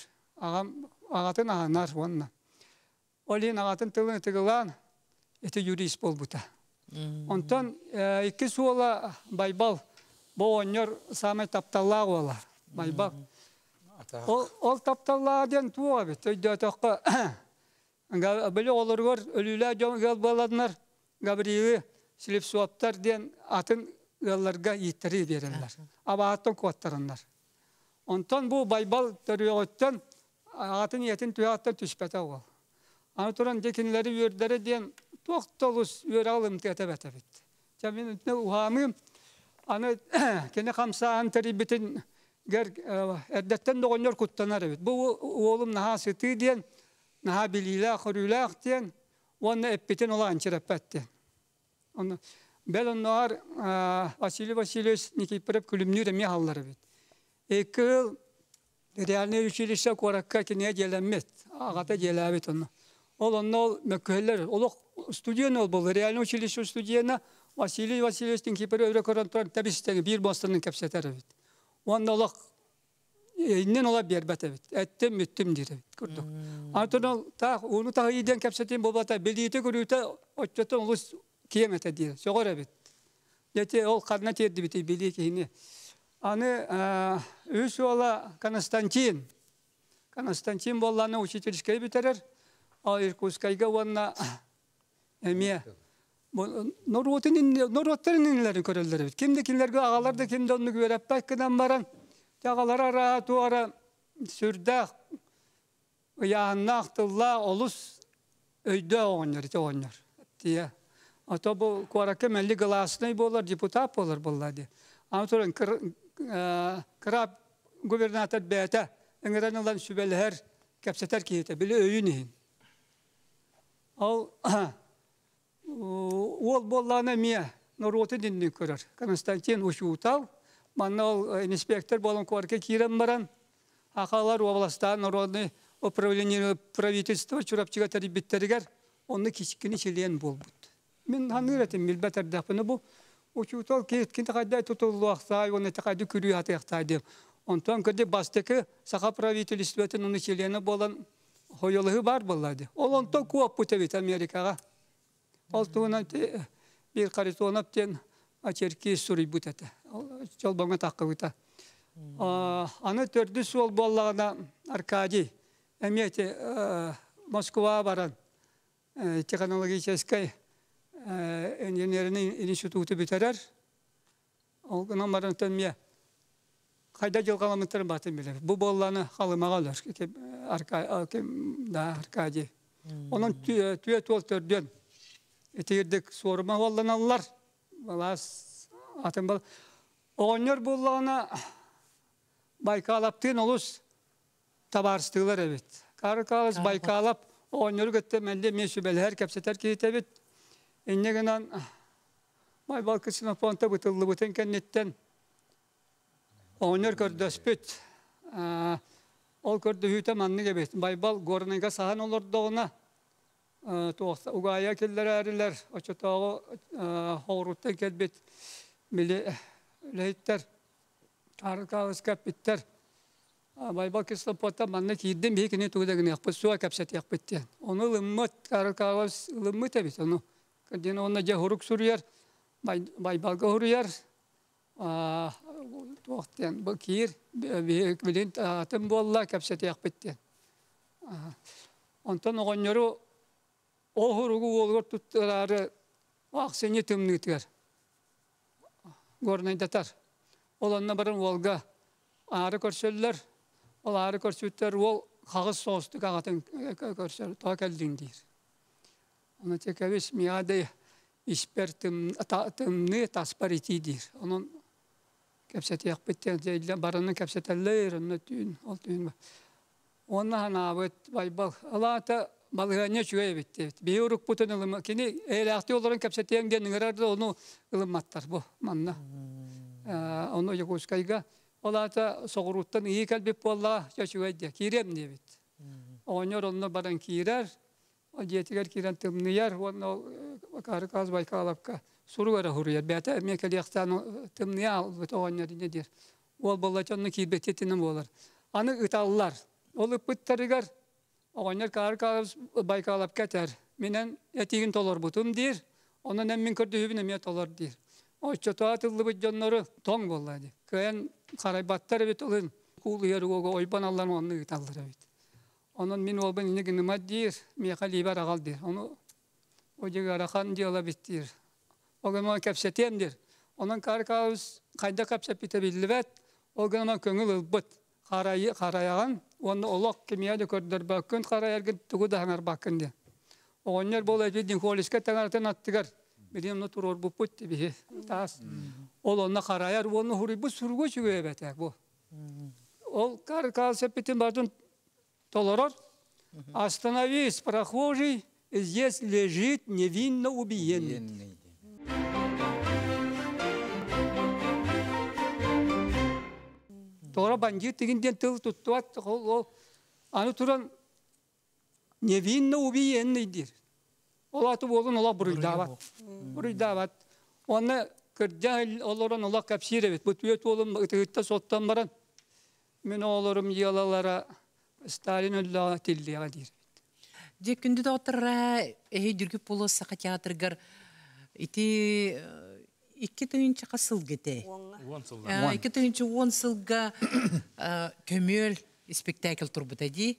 Ағатын ағанар онна. Олин ағатын тылын тығылан, еті юрист бол бұта. Онтан, суола байбал, бұл оннер самай тапталла олар. Байбал. Ол тапталла ден туға бет. Өйді өтіққа. Білі жол өлілі жон ғал ден атын ғалларға еттірі берілер. Абағаттан қуаттарынлар. Онтон бұл байбал төріоғыттан ағатын етін тұяғаттан түспәті ол. Аны тұран декінлері өрдері ден тоқ толыс өр алым тәтіп әтіп Жа мен үтіне ұғамы, аны кені қамсаған тәрі бітін гәр э, әрдеттен доғынлер құттанар әбет. Бұл оғылым наға сеті ден, наға білілі, құрылі ден, оны әппетін ола аңчыр әппәтті. Оны бәл онлар э, Василий Васильевич Никипіріп күлімнүр әме халлары әбет. Эки реальный училище коракка кине гелеммет. Агата гелебит онна. Ол онна ол мөккөллер, олох студияны ол болы. Реальный училище студияны Василий Васильевичтин кипер өвре коронтрон табистен бир бостонун кепсетер бит. Онна олох иннен ола бербет бит. Эттем мүттем дир бит. Курдук. Артын ол та уну та иден кепсетен болбата билдите көрүтө оттотон улус киемете дир. Согора бит. Дете ол карна терди бит билдики ине аны э, үш ола Константин. Константин болланы учительшке бітерер. Ал иркускайга онна әме. Норвотын норвоттарын көрелдері біт. бит. Кимде ағаларды, агалар да көріп онну көрөп баран. Ағалар ара туара сүрдәк, уяннах тылла олус өйдө оңнер оңнер. Ата бұл көрекі мәлі гласный болар, депутат болар боллади. тұрын, краб губернатор бәті ыңыран олан сүбәліғер кәпсетер кейті, білі өйін Ал ол болланы мия Нұрғоты діндің көрір. Константин Ушуутал, манна ол инспектор болын көрке кейрен баран, ақалар областан народный управление правительство чурапчыға тәрбеттерігер, оны кешіккені шелен болбуд. Мен ханыр әтім, милбәт бұл, учутол кеткин тахайда тутулуахсай, он тахайды күрүй атыяқтай деп. Онтан кәде бастықы саха правительстветін оны келені болан хойылығы бар болады. Ол онтан куап путевит Америкаға. Ол туынан бір қаритонап тен ачерки сүрі бұтеті. Жолбаңа таққы бұта. Аны төрдүс сол болағына Аркадий, әмете Москва баран э, технологическай инженерный институты бітерер, ол гынан барын төмме. Қайда жылғаламыттар батын білер. бұл болланы қалымаға олар, да, Аркадий. Оның түйе туол төрден. Етегірдік суырма болдан алылар. Балас, атын бол. Оңыр боллана Байкалаптың олыс табарыстығылар әбет. Каракалыз Байкалап, оңыр көтті мәнде мен шүбәлі әр кәпсетер кейт әбет. Инне гынан май понта бутыллы бутын кеннеттен. көрдөспүт. Ол манны Байбал горныга саған олордоғына. угая әрілер. Очотағы хоруттен келбет. Милі лейттер. Тарыл қағыз Байбал кисла пота манна лыммыт, лыммыт Оны Ден онна же хурук сүрүер, байбалга хуруер. Уақтен бұл кейір білін атым болла кәпсеті яқпеттен. Онтан оғаннеру оғыруғы олғыр тұттырары ақсене горный датар. Оланна барын олға ары көрселілер, ол ары көрсеттер ол қағыз соғысты қағатын көрсел, тоқ әлдің дейір. Оны текәвіс миады испер тымны таспар Оның Онын кәпсәте яқпеттен дейлі барының кәпсәтәлләйір онны түйін, ол түйін ба. Онна хана авыт байбал. Алата балғане чуя бетте. Бей урук путын ылымы. Кені әйляқты оларын кәпсәтен оны ылыматтар Оны Олата соғыруттан iyi kalbi bolla yaşıyor diye kirem diye Одетигер кирен тымныяр, он э, кары каз байкалапка. Суругара хуруяр. Бәті әме кәлияқтан тымныя ал бұтоғанер недер. Ол болачанны кейбеттетінім болар. Аны ыталлар. Ол ыппыттарыгар. Оғанер кары каз байкалап кәтер. Менен әтігін толар бұтым дер. Онын әммен көрді үбін әме толар дер. Оччо туатыллы бұджонноры тоң болады. Көен қарайбаттар бет олын. Кулы еру оғы ойбан аллар оны ыталлар бит Onun min olban ine gınıma deyir, meyka liber ağal deyir. Onu o cege arakan diyola bittir. O gün ona kapsetiyem deyir. Onun kar kavuz kayda kapsep bitebilibet, o gün Толорот, Остановись, прохожий, здесь лежит невинно убиенный. Толорот бандит, ты тут тот, а ну туран невинно убиенный дир. Олаты болын ола бұрыйдават. Бұрыйдават. Оны кірден оларын ола кәпсиревет. Бұт өт олым ұтығытта соттан баран. Мен олорым елалара... Сталинулла тиллиға Дек күнді э, да э, отырра, әйі дүргіп болу сақа театргар, қасыл кете. Икі түйінші он сылға э, көмөл спектакл тұрбыта дей.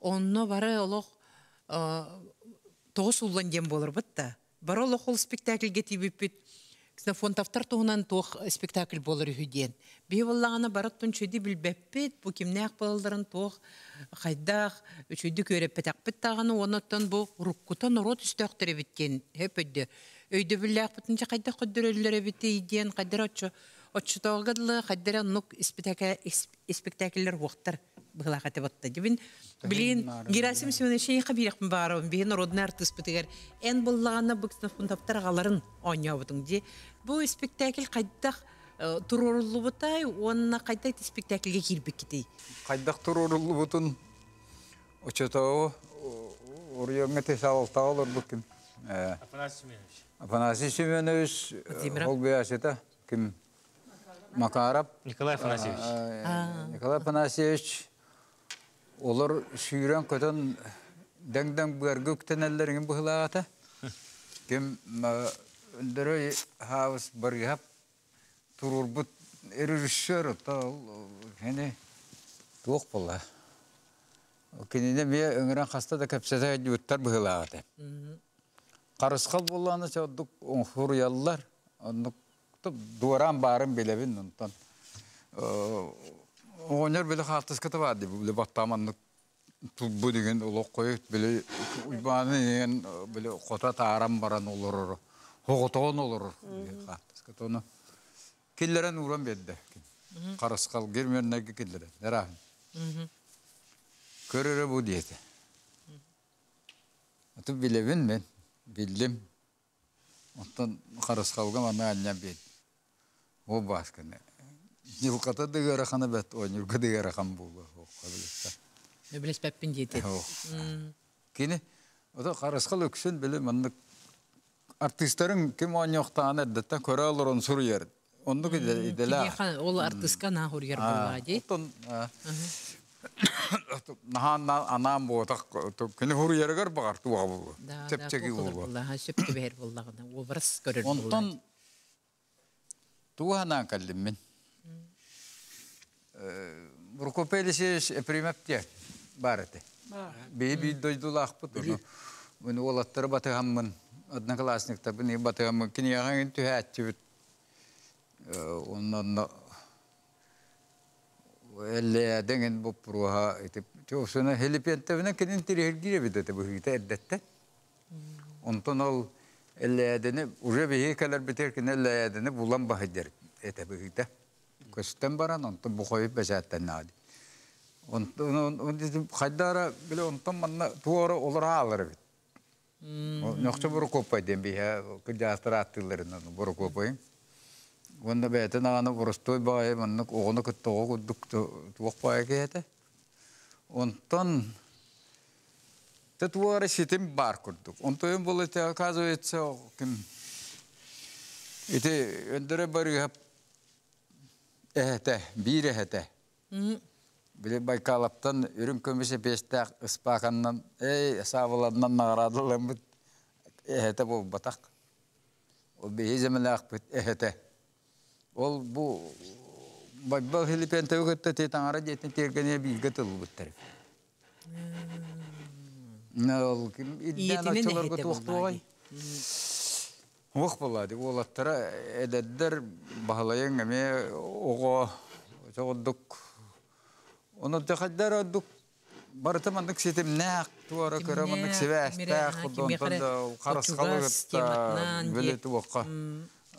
Онно бары олық тоғыз ұллан болыр олық ол ксофонтавтар туһунан тоқ спектакль болар үһүдиэн бии баллаҕына барат тун чөйдү билбэппит бу кимнээх балаларын туох хайдаах үчүйдү күөрэппэтэхпит тааҕына уоноттон бу руккутон орот үстэхтеребиттиэн хэпөддө өйдө биллээхпитинче хайдах көддөрөллөребити идиэн хайдара отчо отчотоога дылы хайдара нук спектакльлер уохтар быһылах атыбатта дибин билин Герасим Семенович яка бирек барын бин родный артист битигер эн буллагана быксыны фундаптар галарын онябытың ди бу спектакль кайдах э, турорулубутай онна кайда спектакльге кирбик кетей қайдақ турорулубутун очотоо оръёнга тесалта олор букин э, Афанасий Семенович Афанасий Семенович э, ол биясета ким Макаров. Николай Афанасьевич. Николай Афанасьевич Олар сүйрен көтен дәңдәң бәргі көктенәлләрген бұхылағата. Кем үндірі хауыз барғап тұрыр бұт бұла. Кеніне мен өңірен қаста да көпсәті әдіуттар бұхылағата. Қарысқал боланы сәудік оңхұр яллар, онық Оңер білі қалтыз кеті бар, білі баттаманны тұл деген ұлық қойып, білі ұйбаны деген білі қота таарам баран олырыр, хоғытығын ұры қалтыз кеті оны. Келлерен ұран берді қарысқал, кермерінерге келлерен, әрахын. Көрірі бұ дейді. Атып білемін мен, білдім. Оттан қарысқалға ана әлінен бейді. О басқаны. Йылқата дегераханы бәт, он юрга дегерахан булды. Нөбілес бәппін дейді. Кені, ода қарасқал өксін білі мұндық артистерің кем он яқтаны дәтті көрі алыр он сұр ер. Онды күді Ол артистка на құр ер болға де. Нахан анам болдық, кені құр ергер бағар туға болғы. Сөптегі болғы. Сөптегі болғы. Ол біріс көрір болғы. Онтан туғанан кәлдім мен. Э, Рукопелесеш э, примепте барыты. Бей бей дойдула ақпыт. Мен мен батығамын, кенеяған түхәтті бүт. Оннан деген бұл бұруға етіп. Жоқсына хеліпенттәвінен кенен тірігір керебеді бұл ол әлі уже бітеркен бұлан көстен баран, онтон бұқойып он нағады. хайдара біле онтон манна бит. Онда нағаны бұрыстой бағай, манна оғыны күддік оказывается, кім эте биир эһэтэ. Били Байкалаптан үрін көмесе бестәк ыспақаннан, эй, бұд. бұл батақ. Ол бейі бұд, Ол бұл Байбал хилипен тәугетті тетаңара дейтін тергене бейгі Оқ болады, олаттара әдәддер бағалайын әме оғо жоғыдық. Оны дәқәддер одық барыты мандық сетім нәқ туары көрі мандық севәстәқ, құдонтында қарасқалы ғытта білеті оққа.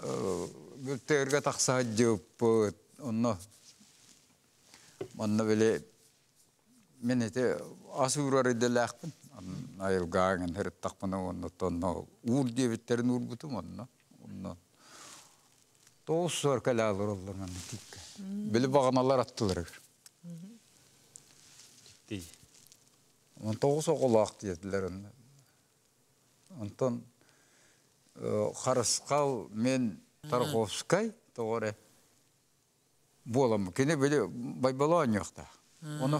Э, Гүлттерге тақса жөп, оны манна біле мен әте асуырар еделі әқпін айылгааген хереттакпына оннотонно уур дебиттерин уурбутум онно онно тоос соркале алыр олларнан тикке били баганалар аттылар тиктей он тогуз окулаак дедилер онтон хараскал мен тарховскай тогоре болам кине били байбалоон жокта оны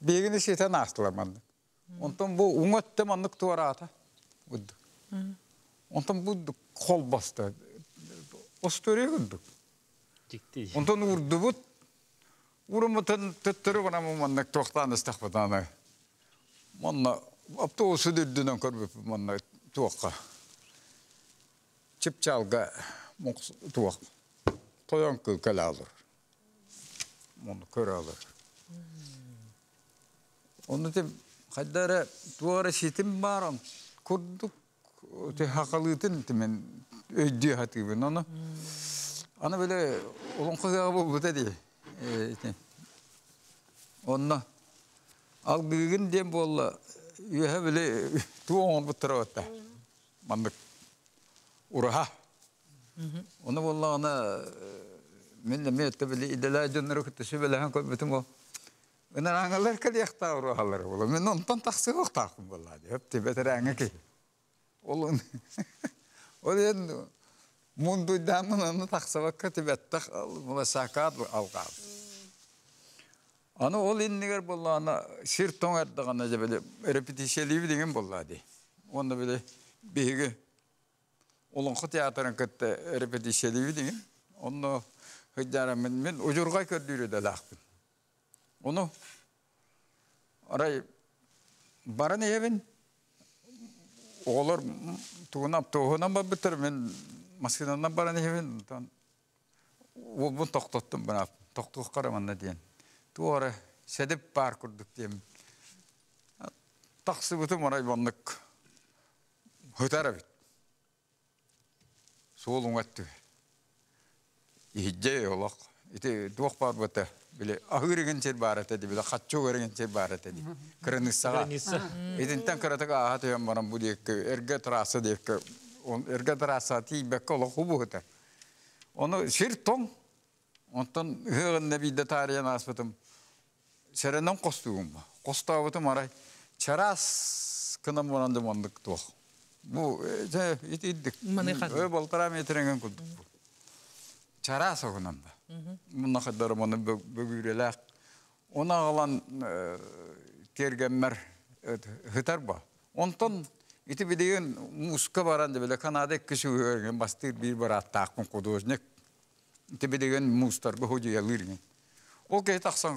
бегіні шетен астыламанды. Онтан бұл ұңатты маннық ата. Онтан бұл қол басты. Остөре күндік. Онтан ұрды бұд. Ұрымытын түттірі бана мұманнық тоқтан істақ бұданы. Манна осы дүрдінен көрбіп манна туаққа. Чіпчалға туақ. Тоян күл кәл алыр. Оны көр алыр. Оны tem haddara tuara şitim baram kurduk te hakalıtın temen ödü hatı ben onu. Ana böyle olun болды bu Оны diye. Onunla algıgın dem bolla мен Ынараңалар кәлияқта ұрағалар болы. Мен онтан тақсы оқтақым болады. Өпте бәтірәңі кей. Ол енді мұндай дамын оны тақсаға көтіп әттақ мұласақа алғал. Аны ол еннігер болы, аны шыр тоңарды ғана жабелі репетишелі деген болады. Оны біле бейгі олыңқы театрын көтті репетишелі деген. Оны хүджарам мен, мен ұжырға көрді үйреді лақпын. Оно, арай барын евин олар туынап, тугунап ба мен маскинандан барын евин ол бу токтоттум тоқтық токтук караманда диен туара седеп бар күрдік дейім. Тақсы бұтым арай баннык хөтәрәбит Суылың әтті. Иғдей олақ ити дұқ бар бұты биле агырыгынчер бар биле хатчу көргенчер баратады кырыныссага идинтен кыратыга аха төйөн баран бу диэкке эрге турасы диэкке эрге тураса тийбекке ола хубугута ону сир тоң онтон ыыгынна бидде таарыян аспытым серенен костугумба костаабытым арай чарас кынам барандым чара согунан да. Мына кадар моны алан э, кергенмер ғытар ба. Онтон үті муска баран дебеле Канады киши өрген бастыр бір бар Үті мустар елірген. Ол таксан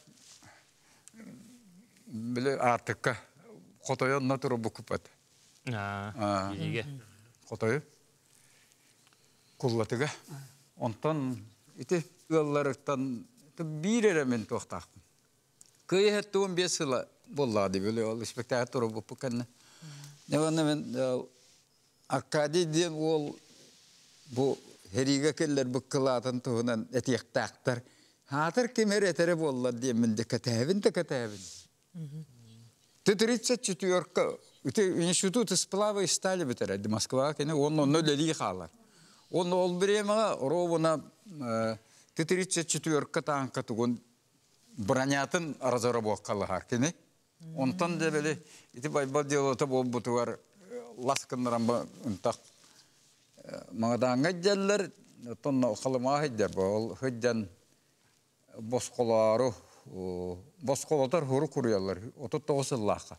біле артыққа қотойы натура бұқыпат. Қотойы Онтан бес болады біле ол спектатура Не ол бұл хериге келлер бұққылатын тұғынан әтияқтақтар. Хатыр кемер әтірі болды деймін де кәтәбін де Ты 34-ка, ты институт сплава и стали бетерать, Москва, он он ноль лихала. Он ол бремя ровно э, ты 34-ка танка тугон бронятын разорабок калахар, кине? Он тан дебели, ити байбал дело табо бутуар э, ласкандарам ба э, так. Магаданга джаллар тонна халма хиддер бол хидден босқолару босқолатар хуру курялар. Отот осы лақа.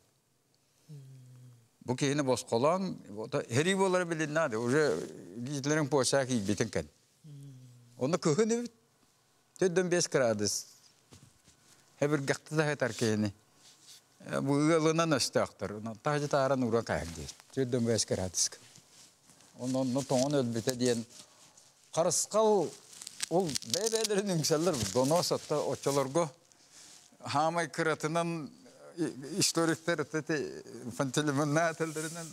Бу кейіні босқолан, хери болар білін нады. Уже гитлерін кей бетін кән. Оны күхіні біт. Төдден бес градус. Хәбір гәқті да хәтар кейіні. Э, бу ғылынан өсті ақтыр. тағы тағаран ұра қағыр Төдден бес градус. Оны тоңын өлбіті дейін. Қарысқал ол бәйбәйлерінің сәлір доно сатта отчаларғы хамай кыратынан историктер тети фантилимна телдеринен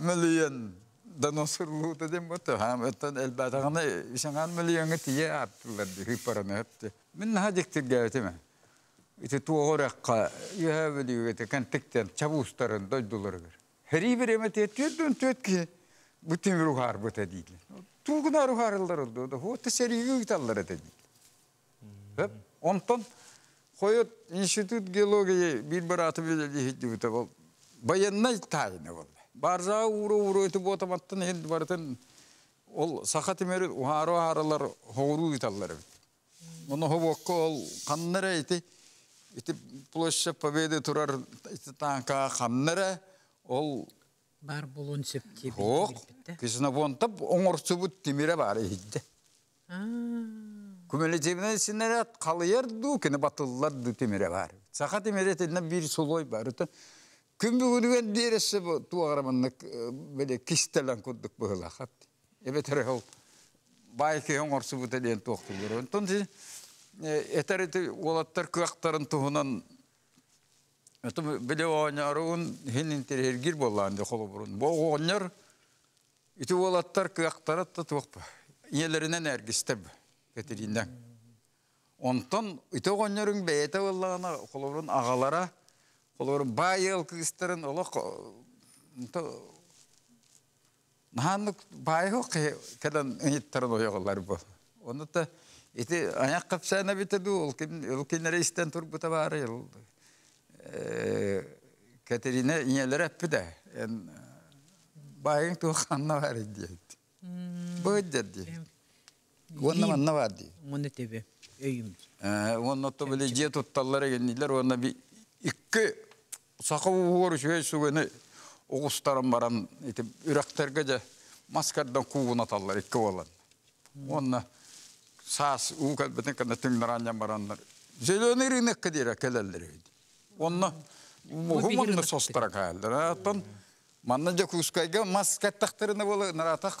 миллион донос дем бот хам эттен элбатагына ишанган миллионга тие аптылар хыпараны хатты мен хадиктирге этеме ити туоракка иһабилиуэте контектен чабустарын дойдуларыгар хери тетүрдүн рухар тугуна таллар Хоят институт геологии бир бір аты білі ол. Баяннай тайны ол. Баржа уру уру өтіп отаматтын енді барытын ол сақа темері ухару аралар хоғыру италлар. Мұны хобокко ол қанныр әйті. Ити площа победы тұрар таңқа қаннара ол бар болон септеп. Хоқ, кисіна бонтып оңырсыбыт темері бар еді. ейді. Күмелетеміне сенерет қалайыр ду, кені батылылар ду темере бар. Сақа темеретіне бір солой бар. Күн бүгілген дересі туағырамынны бәле кистелен күрдік бұғыла қат. Эбе тәрі ол бай кейін орсы бұтелен тоқты көрін. Э, Тұнды әтәреті олаттар көқтарын тұғынан Өтім біле оңаруын хенін терергер боланды қолы бұрын. Бұл оңар, үті олаттар көқтарат тұтуқ. Иелерінен әргістіп. Катеринда. Онтон итогоннерүн бейте боллагана холорун агалара, ағалара, байыл бай оло Наханлык байы кедан үниттарын ояголар бу. Оны та ити аяк капсана битеду, ол кин ол кин рейстен тур бута бары ел. Э, Катерина инелер әппі де, байын туханна бар идет. Бу идет. Онна манна вадди. Онна тебе өйүм. Онна то биле же тутталлар эгендилер, онна би икки сақау бар үшөй сугыны огустарым баран итеп үрөктөргө же маскардан куугун аталар, икки болан. Онна саас уукат бетен кана тыңнаранжан барандар. Зеленый рынок кедира келелдер. Онна мухумны состара калдыр. Аттан манна же кускайга маскаттактырыны болы наратак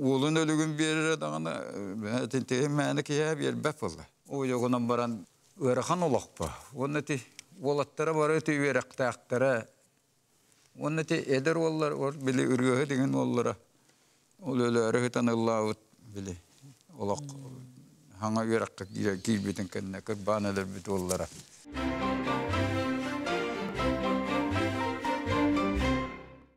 Улын өлігін берір дағына, тентеге мәні кея бер бәп болды. Ол жоғынан баран өріхан олақ ба. Оны те олаттары бар өте өріқтақтары. Оны те әдір олар, ол білі үргөгі деген олара. Ол өлі әрігітан ұллауыт білі. Олақ хаңа өріққа кейбетін кәнне, көрбан әдір біт олара.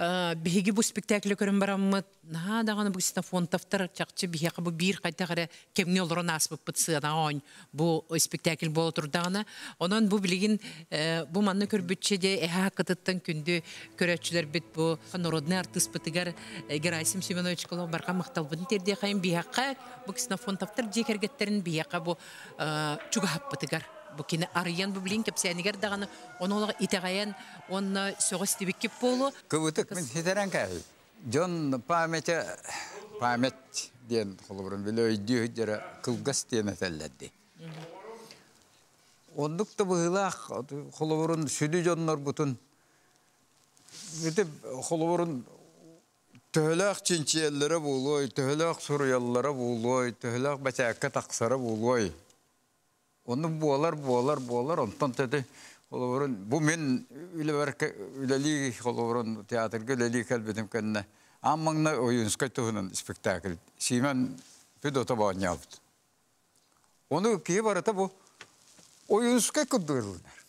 Э, биһиги бу спектакль көрөн бараммыт наа даганы бу сина фонтавтар чакчы бихиха бу бир кайта кара кемне олорон аспыппыт сыана он бу э, спектакль боло турдагана онон бу билигин э, бу манны көрбүтче де эха кытыттан күндү көрөчүлөр бит бу народный артист бытыгар Герасим Семенович коло барка макталбын терде хайын бияка бу кисина фонтавтар жекергеттерин бияка бу чугахап бытыгар букине арыян бублин кепсенигер даганы онолог итегаян онна сөгөс тибиккип болу мен хитерен кай Джон памяти память ден холобрын билөй дию жера кылгас ден этеллерди ондук сүдү бутун Оны болар, болар, болар. Онтан тәді олорын бу мен үләр үләли олорын театрга үләли кәлбетем кәнне. Аммаңна ойынскай туһунан спектакль. Симен пидота баан ялбыт. Оны кие барата бу ойынскай күддүрлүнөр.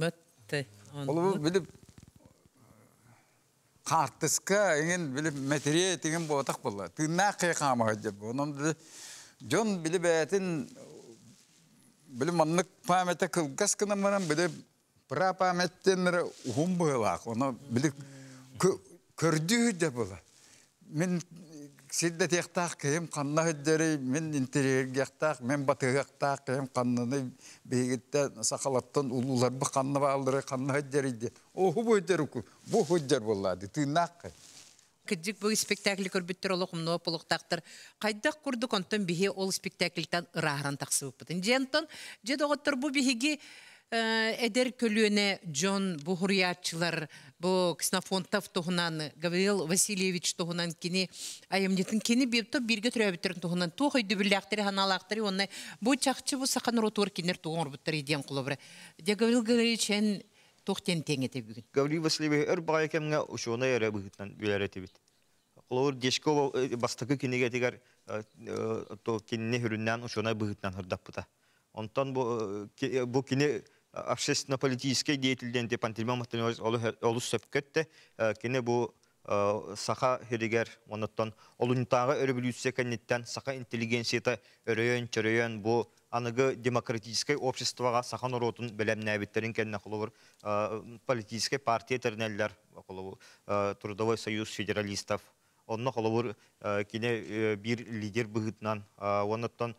Мөтте. Ол біліп картыска эген біліп материя деген ботак болла. Тына кыйкама деп. Онун жон билип әтин Били маннык памятта кылгас кына марам били пра памяттеннер ухум быйлак. Оны били көрдүү де була. Мен сидде тектак кем канна хөддери мен интерьерге яктак, мен батыга яктак кем каннаны бегитте сакалаттан улулар бу канна алдыры канна хөддери де. Оху бу хөддер ку. Бу хөддер булады. Тынак кырдик бұл спектакль көрбүттөр олох мно полуктактар кайдак курдук онтон бихи ол спектакльтан ырааран таксыбыппытын жентон жедоготтор бу бихиги э, эдер көлөне жон бухурятчылар бу ксенофонтов туһунан гавриил васильевич туһунан кини айымнитин кини бипто бирге төрөбүттөрүн туһунан тухой дүбүллактыри ханалактыри онна бу чакчы бу сакан ротур кинер тугорбуттар иден кулобра де гавриил гаврилович эн тухтен теңете бүгін. әр кемге бит. то бу э, э, общественно-политический деятельден деп антильма матенез э, бу саха саха аныгы демократическое обществоға сахан оротын біләмнәбіттерін кәнне құлығыр э, политическай партия тернәлләр э, э, трудовой союз федералистов онно құлығыр кине бір лидер быгытнан оныттан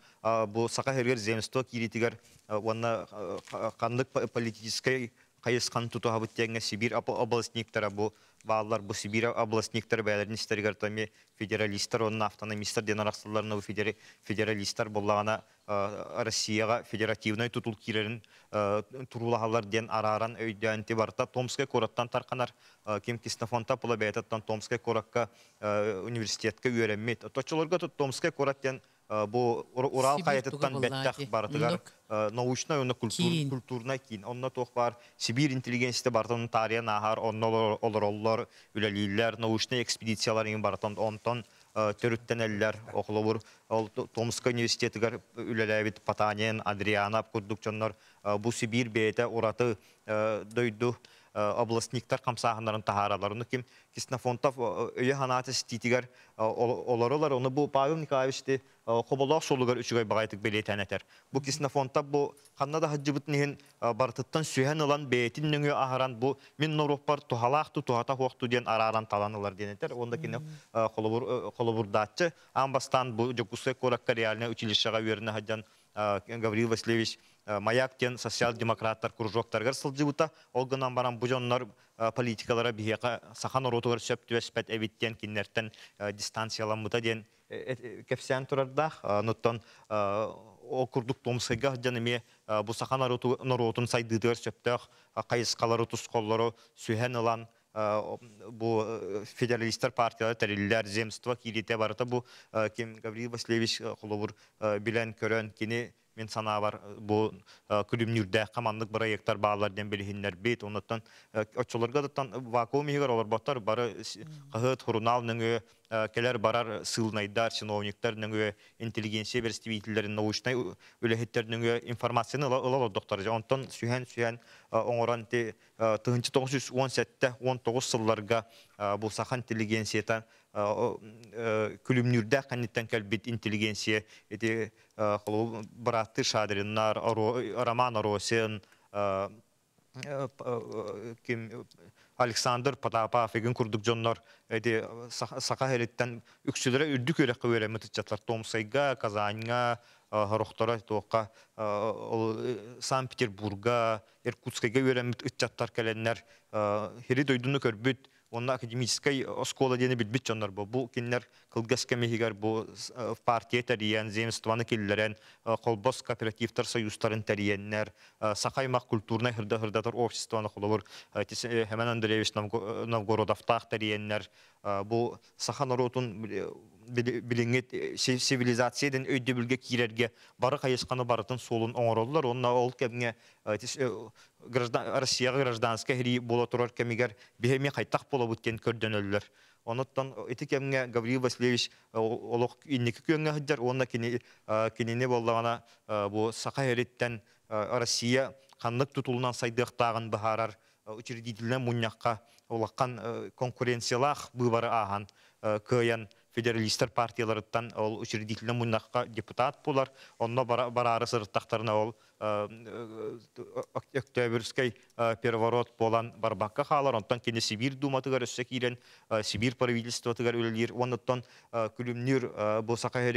бу сака хергер земство киритигер қандық политическай политической кайысқан туту хабыттеңе Сибир областниктара бу баалар бу Сибир областниктар бәйләрен истергертами федералистер, онын автономистар ден арақсыларына федералистер боллағана Россияға федеративной тутул кирерін турулахалар ден араран өйдәнті барта Томскай қораттан тарқанар кем кестафонта пула бәйтаттан Томскай коракка университетке үйрәммейт. Точыларга Томская корат Э, бу Урал хаятыттан бәттәк барытыгар научна э, онна культурна кин онна бар Сибир интеллигенция бартын тария нахар олар олар үлелиллер научна экспедициялар ин бартын онтон э, төрүттенеллер охлобур ол Томск университетигар үлелебит Патанин Адриана курдукчоннор бу Сибир бейте ураты дойду областниктар камсаханарын тахараларын ким кисна фонтав өйе ханаты ститигер оларылар оны бу Павел Николаевичти хоболақ солугар үчүгөй багайтык белетенетер. Бу кисна фонтав бу ханна да хаджыбыт нихин бартыттан сүйен алан беетин нөңө ахаран бу мен норохпар тухалакту тухата хокту ден араран таланылар денетер. Онда кине холобур холобурдатчы амбастан бу жокусек коракка реальне училищага верне хаджан Гаврил Васильевич Э, маяк тен социал демократтар кружоктарга сылдыбыта олгынан баран бужоннор э, политикалара бияка сахан оротугар сөптүбеспет эбиттен киннертен э, дистанцияланбыта диэн кепсиан турардах нуттон окурдук томсыга жан эме бу сахан оротун сайдыдыгар сөптөх кайыскалары тусколлору сүхен ылан бу федералисттер партиялар тәрелләр земство кирите барыта бу ким Гаврил Васильевич Холовур билен көрен кини мен сана бар бу күлүмнүрдө командалык проекттер баалардан билиһиннер бит онуттан очолорга даттан вакуум егер олар боттар бары кыһыт хурунал нөңө Э, келер барар сылнайдар чиновниктарның интеллигенция верстивителерин научный үлеһиттернең информацияны ылалар доктор Онтан сүйән сүйән э, оңоран ти э, тыгынчы тогуз жүз он сәтте он тогуз сылларга бул сахан интеллигенцията еті кәнниттән бұратты интеллигенция роман аросын, Александр Потапафигин курдук жоннор эди сака хелиттен үксүлөрө үрдүк өрөк көбөрө мытычатлар Томсайга, Казаньга, э, Хорохтора, Тока, э, э, Санкт-Петербурга, Иркутскайга өрөм мытычатлар келеннер. Хири дойдуну көрбүт онна академической школа дене бит бит бу бу киннер кылгас кемегер бу партия тариян земстваны киллерен колбос кооперативтер союзтарын тарияннер сахаймак культурна хырда хырдатар обществоны холовор Хемен Андреевич Новгородов тах бу саха народун билингет э, цивилизацияден өйді бүлге кирерге бары қайысқаны барытын солын оңыроллар. Онна ол кәмге э, э, россияга гражданская хри бола тұрар кәмегер бехеме қайтақ бола бұткен көрдөнөлөр Онаттан эти кемге гаврил Васильевич олох инники көнге хыджар, онна кенене бу сақа хериттен Россия қанлық тұтылынан сайдықтағын бұхарар учредителінен мұннаққа олаққан конкуренциялақ бұбары аған көйен федералистер партияларыттан ол учредительно муннаққа депутат болар. Онно барары сырыттақтарына ол э, э, э, октябрьский переворот болан барбаққа қалар. Онтан кені Сибир думатығар өсек кейлен, Сибир правительствотығар өлелер. Оннаттан күлімнер бұл сақай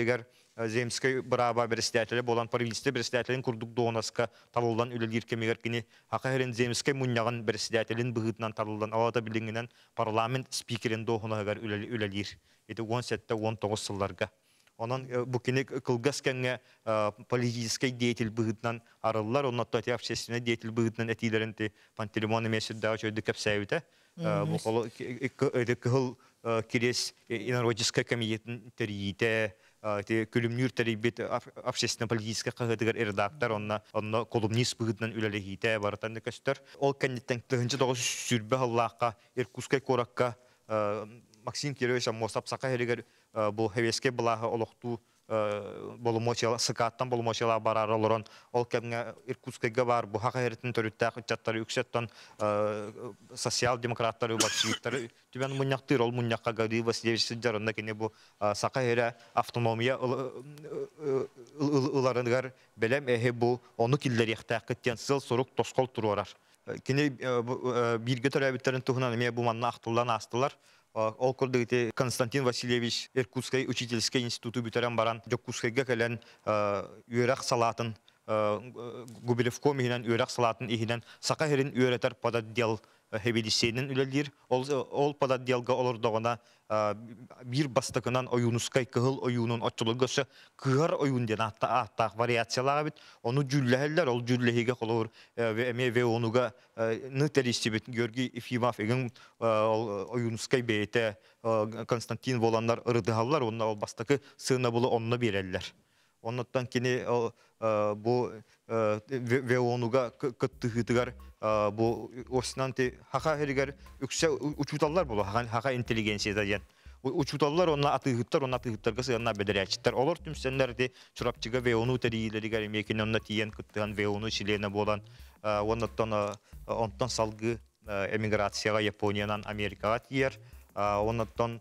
земской браба берестятеле болан провинция берестятелен курдук донаска табылдан үлелгир кемегеркини акаһерен земской мунняган берестятелен быгытынан табылдан алата билингинен парламент спикерін доһунагар үлелгир эти он сетте он тогуз сылларга онан букине кылгас кәңе политический деятель быгытынан арыллар оннатта те общественный деятель быгытынан этилерин те пантелеймон эмесирда чөйдү кепсәбите бұл кыл кирес инородическая комитеттериите күлімнүртәрей бит общественно-политический қағыдығар редактор, онна, онна колумнист бұғыдынан үләлігейті баратан көстер. Ол кәнеттен тұғынчы доғыз сүрбе халлаққа, Иркускай кораққа, Максим Кирович Амосап Сақа бұл хевеске бұлағы олықту Э, болумочала сыкаттан болумочала барар олорон ол кемге иркутскайга бар буха херитин төрүттак чаттары үксеттон э, социал демократтары большевиктары түбән муннактыр ол муннакка гаврил васильевич сиджарында кене бу э, сака хере автономия ыларыгар белем эхе бу ону киллер яхтакы тенсил сурук тоскол турурар кине бирге төрәбиттерин туһунан эме бу манна ахтылдан астылар Ол көрдігіте Константин Васильевич Иркутской учительской институты бүтерен баран, Джоккускайга келен үйрақ салатын, Губеревком ихинен үйрақ салатын ихинен, сақа херин үйретер подаддел хебелисенин үлелир ол ол палат олордогона бир бастыкынан оюнускай кыһыл оюнун отчулугысы кыһар оюн ден атта аттаах бит ону жүллэһэллер ол жүллэһиге холор эме веонуга ны теристибит георгий ефимов эгин ол оюнускай бейте константин воланнар ырыдыгаллар онна ол бастыкы сыына булу онна береллер оннуттан кини бу веонуга кыттыгытыгар bu osnan ti haka heriger ükse uçutallar bulu hakan haka inteligensiye dayan. Uçutallar onla atı onla atı hıttar yanına bedere Olur tüm senler de çırapçıga ve onu teriyileri gari mekin onunla tiyen kıttıhan ve onu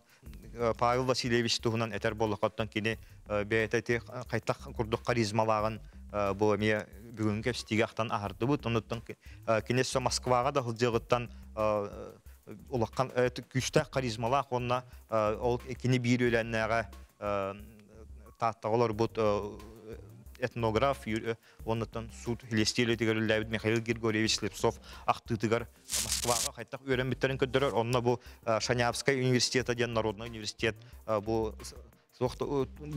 Павел Васильевич туһунан кайта курдук Э, бұл әме бүгінгі стиге ақтан ағарды бұд, онуттың э, кенесі Москваға да ғылдеғыттан ұлаққан э, күшті қаризмала қонна ол кені бейір өләннәға олар бұд этнограф, оннытын суд хилестелі тігер үлләбід Михаил Григорьевич Слепсов ақты Москваға қайттақ өрен біттерін көддірер. Онна бұл Шанявская университета ден народный университет бұл Соқты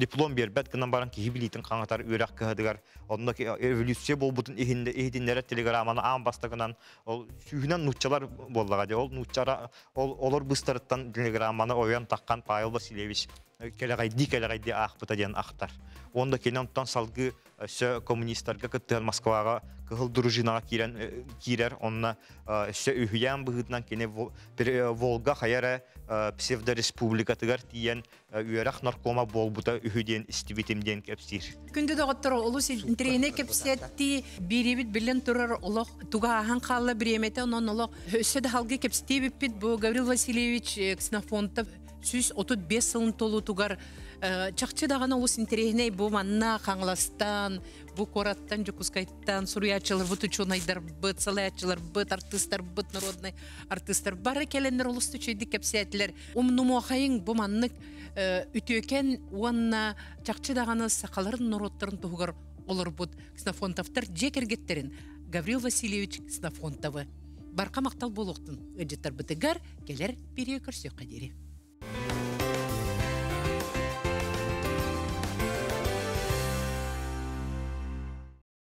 диплом бер бәт кынан баран киһи билитин өрақ үрәк кадыгар Онда ки эволюция болбутын иһинде иһидиннәре телеграмманы ам бастагынан ол сүйһүнән нутчалар боллага де ол нутчара ол олар быстырыттан телеграманы оян таққан Павел Васильевич келағайди келағайди ақпыта деген ақтар онда келен тұтан салғы э, сө коммунистарға кыттыған москваға кыхыл дружинаға кирен э, кирер онна э, сө үхиян быгытнан кене волга хаяра псевдо республика тыгар тиен наркома болбута үйден истибитимден кепсир күндө доготтор улус интерене кепсетти бит билен турар улох тугаахан калла биремете онон улох өсө да халгы бу гаврил васильевич ксенофонтов сүс отут бес сылын толутугар ә, чақчы дағана ұлыс интересіне бу манна хаңластан бу кораттан жукускайттан суруячылар бұты чонайдар бұт салаячылар быт народный артыстар бары келендер улусту чейди кепсиятилер умнумохайың бу маннык ә, үтекен уанна чакчы сақаларын сакаларын тұғыр тугар бұт ксенофонтовтар жекергеттерін гаврил васильевич Снафонтовы. барқа мақтал болуқтын өдеттар бітігар келер перекір сөйқадері